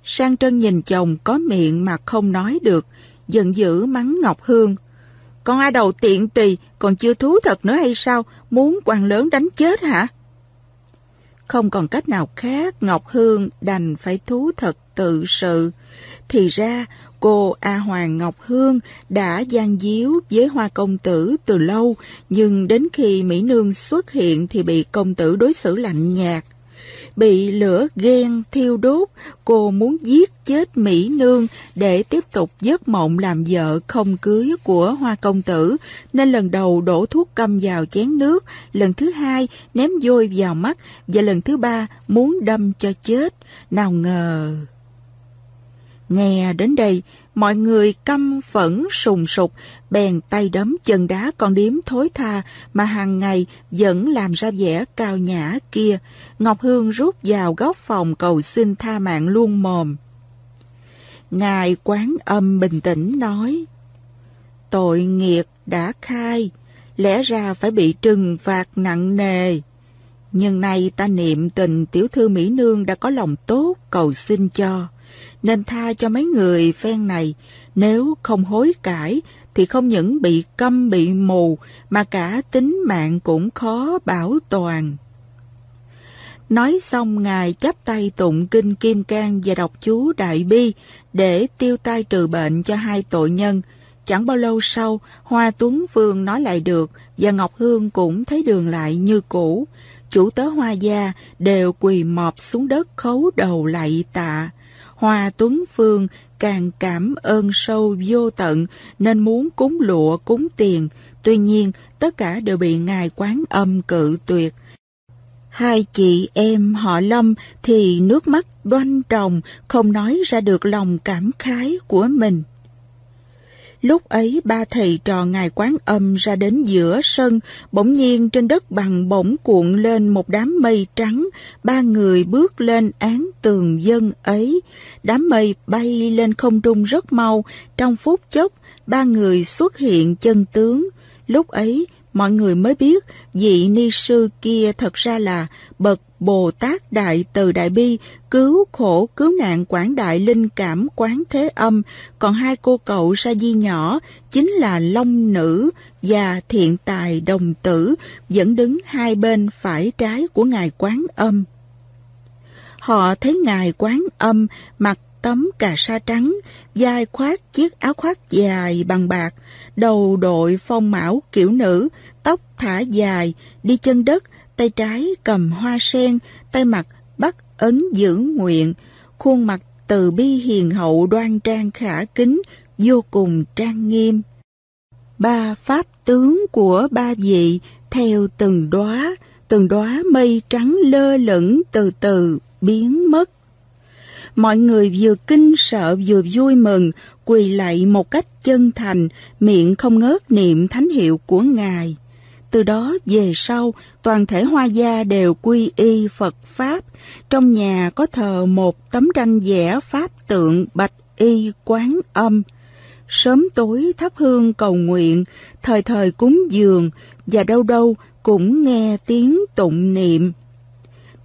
[SPEAKER 2] Sang Trân nhìn chồng có miệng mà không nói được, giận dữ mắng Ngọc Hương. Con ai đầu tiện tì còn chưa thú thật nữa hay sao, muốn quan lớn đánh chết hả? Không còn cách nào khác, Ngọc Hương đành phải thú thật tự sự. Thì ra, Cô A Hoàng Ngọc Hương đã gian díu với Hoa Công Tử từ lâu, nhưng đến khi Mỹ Nương xuất hiện thì bị công tử đối xử lạnh nhạt. Bị lửa ghen thiêu đốt, cô muốn giết chết Mỹ Nương để tiếp tục giấc mộng làm vợ không cưới của Hoa Công Tử, nên lần đầu đổ thuốc căm vào chén nước, lần thứ hai ném vôi vào mắt và lần thứ ba muốn đâm cho chết. Nào ngờ... Nghe đến đây, mọi người căm phẫn sùng sục, bèn tay đấm chân đá con điếm thối tha mà hàng ngày vẫn làm ra vẻ cao nhã kia. Ngọc Hương rút vào góc phòng cầu xin tha mạng luôn mồm. Ngài quán âm bình tĩnh nói, Tội nghiệp đã khai, lẽ ra phải bị trừng phạt nặng nề. Nhưng nay ta niệm tình tiểu thư Mỹ Nương đã có lòng tốt cầu xin cho nên tha cho mấy người phen này, nếu không hối cải thì không những bị câm bị mù mà cả tính mạng cũng khó bảo toàn. Nói xong Ngài chắp tay tụng kinh Kim Cang và đọc chú Đại Bi để tiêu tai trừ bệnh cho hai tội nhân. Chẳng bao lâu sau, Hoa Tuấn Vương nói lại được và Ngọc Hương cũng thấy đường lại như cũ. Chủ tớ Hoa Gia đều quỳ mọp xuống đất khấu đầu lạy tạ. Hoa Tuấn Phương càng cảm ơn sâu vô tận nên muốn cúng lụa cúng tiền. Tuy nhiên, tất cả đều bị ngài quán âm cự tuyệt. Hai chị em họ Lâm thì nước mắt đoanh trồng, không nói ra được lòng cảm khái của mình. Lúc ấy ba thầy trò ngài quán âm ra đến giữa sân, bỗng nhiên trên đất bằng bỗng cuộn lên một đám mây trắng, ba người bước lên án tường dân ấy. Đám mây bay lên không trung rất mau, trong phút chốc ba người xuất hiện chân tướng. Lúc ấy mọi người mới biết vị ni sư kia thật ra là bậc Bồ Tát Đại Từ Đại Bi, Cứu Khổ Cứu Nạn Quảng Đại Linh Cảm Quán Thế Âm, còn hai cô cậu Sa Di nhỏ chính là Long Nữ và Thiện Tài Đồng Tử vẫn đứng hai bên phải trái của Ngài Quán Âm. Họ thấy Ngài Quán Âm mặc tấm cà sa trắng, vai khoác chiếc áo khoác dài bằng bạc, đầu đội phong mão kiểu nữ, tóc thả dài, đi chân đất, tay trái cầm hoa sen, tay mặt bắt ấn giữ nguyện, khuôn mặt từ bi hiền hậu đoan trang khả kính, vô cùng trang nghiêm. Ba pháp tướng của ba vị theo từng đóa, từng đóa mây trắng lơ lửng từ từ biến mất. Mọi người vừa kinh sợ vừa vui mừng, quỳ lạy một cách chân thành, miệng không ngớt niệm thánh hiệu của Ngài. Từ đó về sau, toàn thể Hoa gia đều quy y Phật Pháp. Trong nhà có thờ một tấm tranh vẽ Pháp tượng Bạch Y Quán Âm. Sớm tối thắp hương cầu nguyện, thời thời cúng dường và đâu đâu cũng nghe tiếng tụng niệm.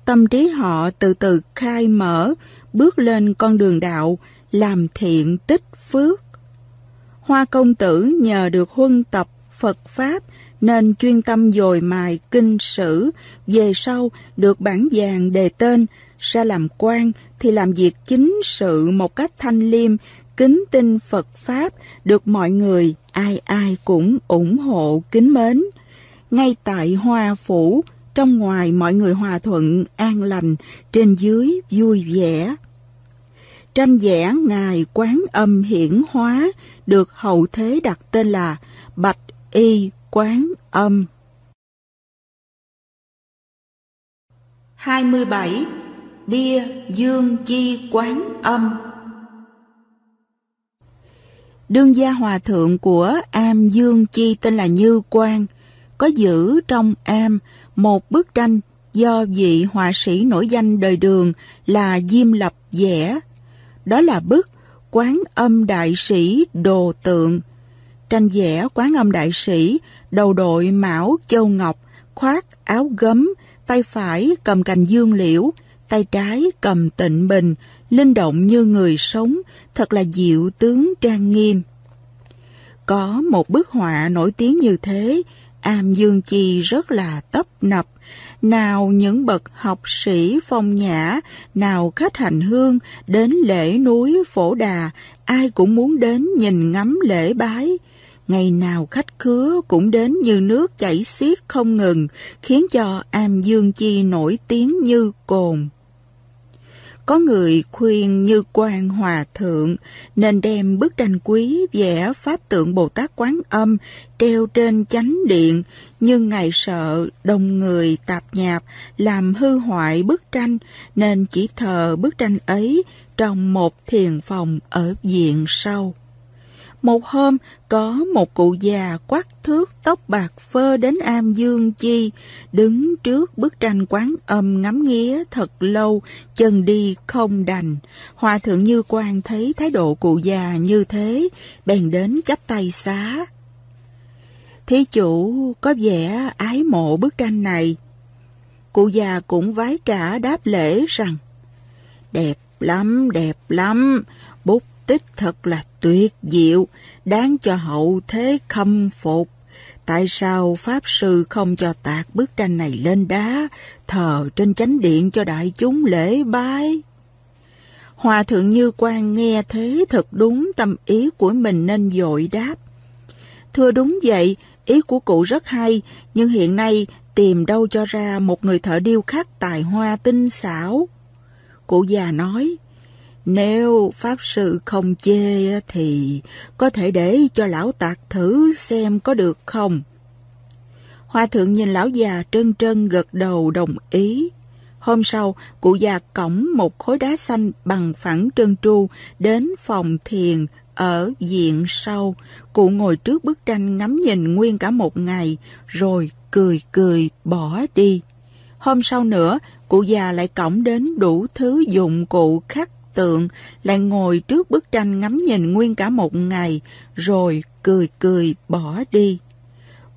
[SPEAKER 2] Tâm trí họ từ từ khai mở, bước lên con đường đạo, làm thiện tích phước. Hoa công tử nhờ được huân tập Phật Pháp nên chuyên tâm dồi mài kinh sử, về sau được bản vàng đề tên, ra làm quan thì làm việc chính sự một cách thanh liêm, kính tin Phật Pháp, được mọi người ai ai cũng ủng hộ kính mến. Ngay tại Hoa Phủ, trong ngoài mọi người hòa thuận, an lành, trên dưới vui vẻ. Tranh vẽ Ngài Quán Âm Hiển Hóa được hậu thế đặt tên
[SPEAKER 1] là Bạch Y quán âm 27. Bia Dương Chi Quán
[SPEAKER 2] Âm Đương gia hòa thượng của Am Dương Chi tên là Như Quang, có giữ trong Am một bức tranh do vị họa sĩ nổi danh đời đường là Diêm Lập vẽ. Đó là bức Quán Âm Đại Sĩ Đồ Tượng. Tranh vẽ Quán Âm Đại Sĩ đầu đội mão châu ngọc, khoác áo gấm, tay phải cầm cành dương liễu, tay trái cầm tịnh bình, linh động như người sống, thật là diệu tướng trang nghiêm. Có một bức họa nổi tiếng như thế, Am Dương Chi rất là tấp nập, nào những bậc học sĩ phong nhã, nào khách hành hương đến lễ núi Phổ Đà, ai cũng muốn đến nhìn ngắm lễ bái. Ngày nào khách khứa cũng đến như nước chảy xiết không ngừng, khiến cho Am Dương Chi nổi tiếng như cồn. Có người khuyên như quan hòa thượng nên đem bức tranh quý vẽ pháp tượng Bồ Tát Quán Âm treo trên chánh điện nhưng ngài sợ đông người tạp nhạp làm hư hoại bức tranh nên chỉ thờ bức tranh ấy trong một thiền phòng ở diện sau. Một hôm, có một cụ già quắc thước tóc bạc phơ đến Am Dương Chi, đứng trước bức tranh quán âm ngắm nghía thật lâu, chân đi không đành. Hòa thượng Như Quang thấy thái độ cụ già như thế, bèn đến chắp tay xá. Thí chủ có vẻ ái mộ bức tranh này. Cụ già cũng vái trả đáp lễ rằng, đẹp lắm, đẹp lắm, bút tích thật là tuyệt diệu, đáng cho hậu thế khâm phục. Tại sao Pháp Sư không cho tạc bức tranh này lên đá, thờ trên chánh điện cho đại chúng lễ bái? Hòa thượng Như Quang nghe thế thật đúng tâm ý của mình nên dội đáp. Thưa đúng vậy, ý của cụ rất hay, nhưng hiện nay tìm đâu cho ra một người thợ điêu khắc tài hoa tinh xảo. Cụ già nói, nếu Pháp Sư không chê thì có thể để cho lão tạc thử xem có được không? Hòa thượng nhìn lão già trân trân gật đầu đồng ý. Hôm sau, cụ già cõng một khối đá xanh bằng phẳng trơn tru đến phòng thiền ở diện sau. Cụ ngồi trước bức tranh ngắm nhìn nguyên cả một ngày, rồi cười cười bỏ đi. Hôm sau nữa, cụ già lại cõng đến đủ thứ dụng cụ khắc tượng, lại ngồi trước bức tranh ngắm nhìn nguyên cả một ngày, rồi cười cười bỏ đi.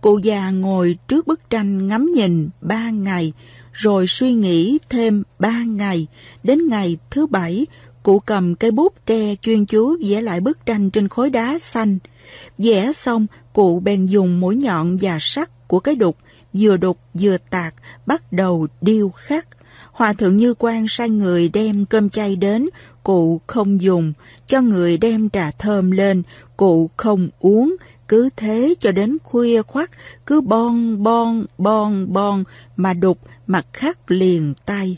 [SPEAKER 2] Cụ già ngồi trước bức tranh ngắm nhìn ba ngày, rồi suy nghĩ thêm ba ngày. Đến ngày thứ bảy, cụ cầm cây bút tre chuyên chú vẽ lại bức tranh trên khối đá xanh. Vẽ xong, cụ bèn dùng mũi nhọn và sắt của cái đục, vừa đục vừa tạc, bắt đầu điêu khắc. Hòa thượng Như Quang sai người đem cơm chay đến, cụ không dùng, cho người đem trà thơm lên, cụ không uống, cứ thế cho đến khuya khoắt, cứ bon bon bon bon mà đục mặt khắc liền tay.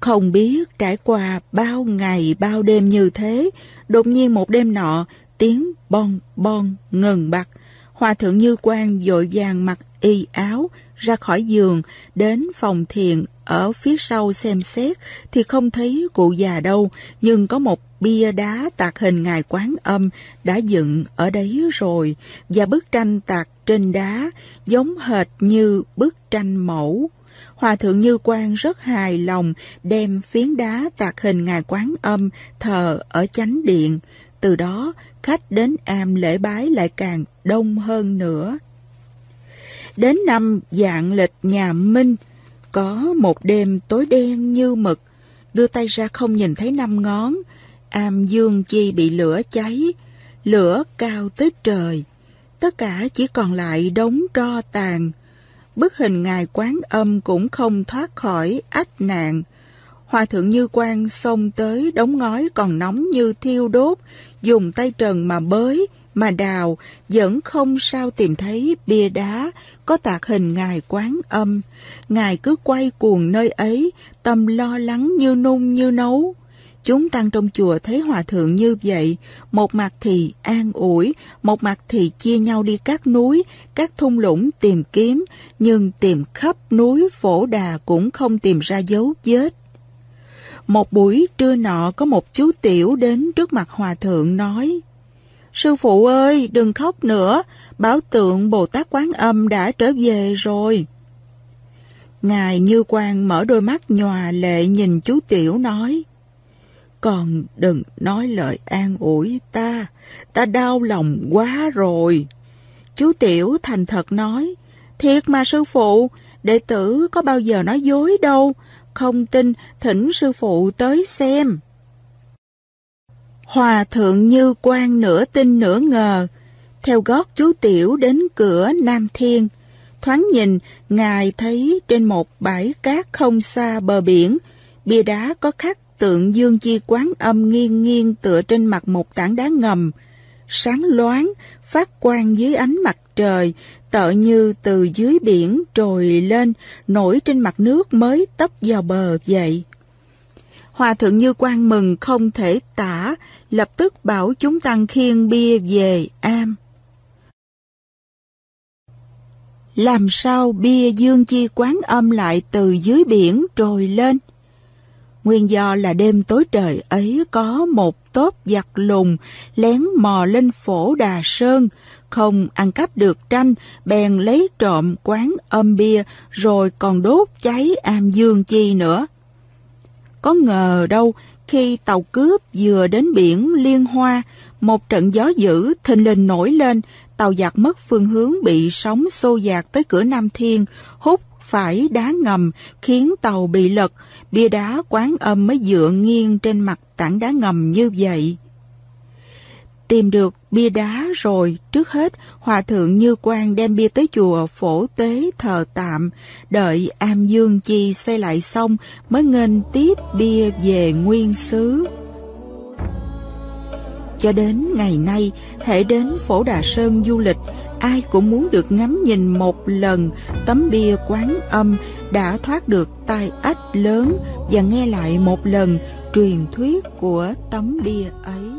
[SPEAKER 2] Không biết trải qua bao ngày bao đêm như thế, đột nhiên một đêm nọ, tiếng bon bon ngừng bặt. Hòa thượng Như Quang vội vàng mặc y áo, ra khỏi giường, đến phòng thiền ở phía sau xem xét thì không thấy cụ già đâu, nhưng có một bia đá tạc hình ngài quán âm đã dựng ở đấy rồi và bức tranh tạc trên đá giống hệt như bức tranh mẫu. Hòa thượng Như Quang rất hài lòng đem phiến đá tạc hình ngài quán âm thờ ở chánh điện. Từ đó, khách đến am lễ bái lại càng đông hơn nữa. Đến năm dạng lịch nhà Minh, có một đêm tối đen như mực, đưa tay ra không nhìn thấy năm ngón, am dương chi bị lửa cháy, lửa cao tới trời. Tất cả chỉ còn lại đống tro tàn. Bức hình ngài quán âm cũng không thoát khỏi ách nạn. Hòa thượng Như Quang xông tới đống ngói còn nóng như thiêu đốt, dùng tay trần mà bới, mà đào vẫn không sao tìm thấy bia đá có tạc hình ngài quán âm ngài cứ quay cuồng nơi ấy tâm lo lắng như nung như nấu chúng tăng trong chùa thấy hòa thượng như vậy một mặt thì an ủi một mặt thì chia nhau đi các núi các thung lũng tìm kiếm nhưng tìm khắp núi phổ đà cũng không tìm ra dấu vết một buổi trưa nọ có một chú tiểu đến trước mặt hòa thượng nói Sư phụ ơi, đừng khóc nữa, bảo tượng Bồ Tát Quán Âm đã trở về rồi. Ngài Như Quang mở đôi mắt nhòa lệ nhìn chú Tiểu nói, Còn đừng nói lời an ủi ta, ta đau lòng quá rồi. Chú Tiểu thành thật nói, Thiệt mà sư phụ, đệ tử có bao giờ nói dối đâu, không tin thỉnh sư phụ tới xem. Hòa thượng như quan nửa tin nửa ngờ, theo gót chú Tiểu đến cửa Nam Thiên. Thoáng nhìn, ngài thấy trên một bãi cát không xa bờ biển, bia đá có khắc tượng dương chi quán âm nghiêng nghiêng tựa trên mặt một tảng đá ngầm, sáng loáng, phát quang dưới ánh mặt trời, tợ như từ dưới biển trồi lên, nổi trên mặt nước mới tấp vào bờ vậy. Hòa thượng Như Quang mừng không thể tả, lập tức bảo chúng tăng khiêng bia về am. Làm sao bia dương chi quán âm lại từ dưới biển trồi lên? Nguyên do là đêm tối trời ấy có một tốp giặc lùng lén mò lên phổ Đà Sơn, không ăn cắp được tranh, bèn lấy trộm quán âm bia rồi còn đốt cháy am dương chi nữa. Có ngờ đâu khi tàu cướp vừa đến biển Liên Hoa, một trận gió dữ thình lình nổi lên, tàu giặc mất phương hướng bị sóng xô giạt tới cửa Nam Thiên, hút phải đá ngầm khiến tàu bị lật, bia đá quán âm mới dựa nghiêng trên mặt tảng đá ngầm như vậy. Tìm được bia đá rồi, trước hết, Hòa Thượng Như Quang đem bia tới chùa phổ tế thờ tạm, đợi Am Dương Chi xây lại xong mới nghênh tiếp bia về nguyên xứ. Cho đến ngày nay, hệ đến Phổ Đà Sơn du lịch, ai cũng muốn được ngắm nhìn một lần tấm bia quán âm
[SPEAKER 1] đã thoát được tai ách lớn và nghe lại một lần truyền thuyết của tấm bia ấy.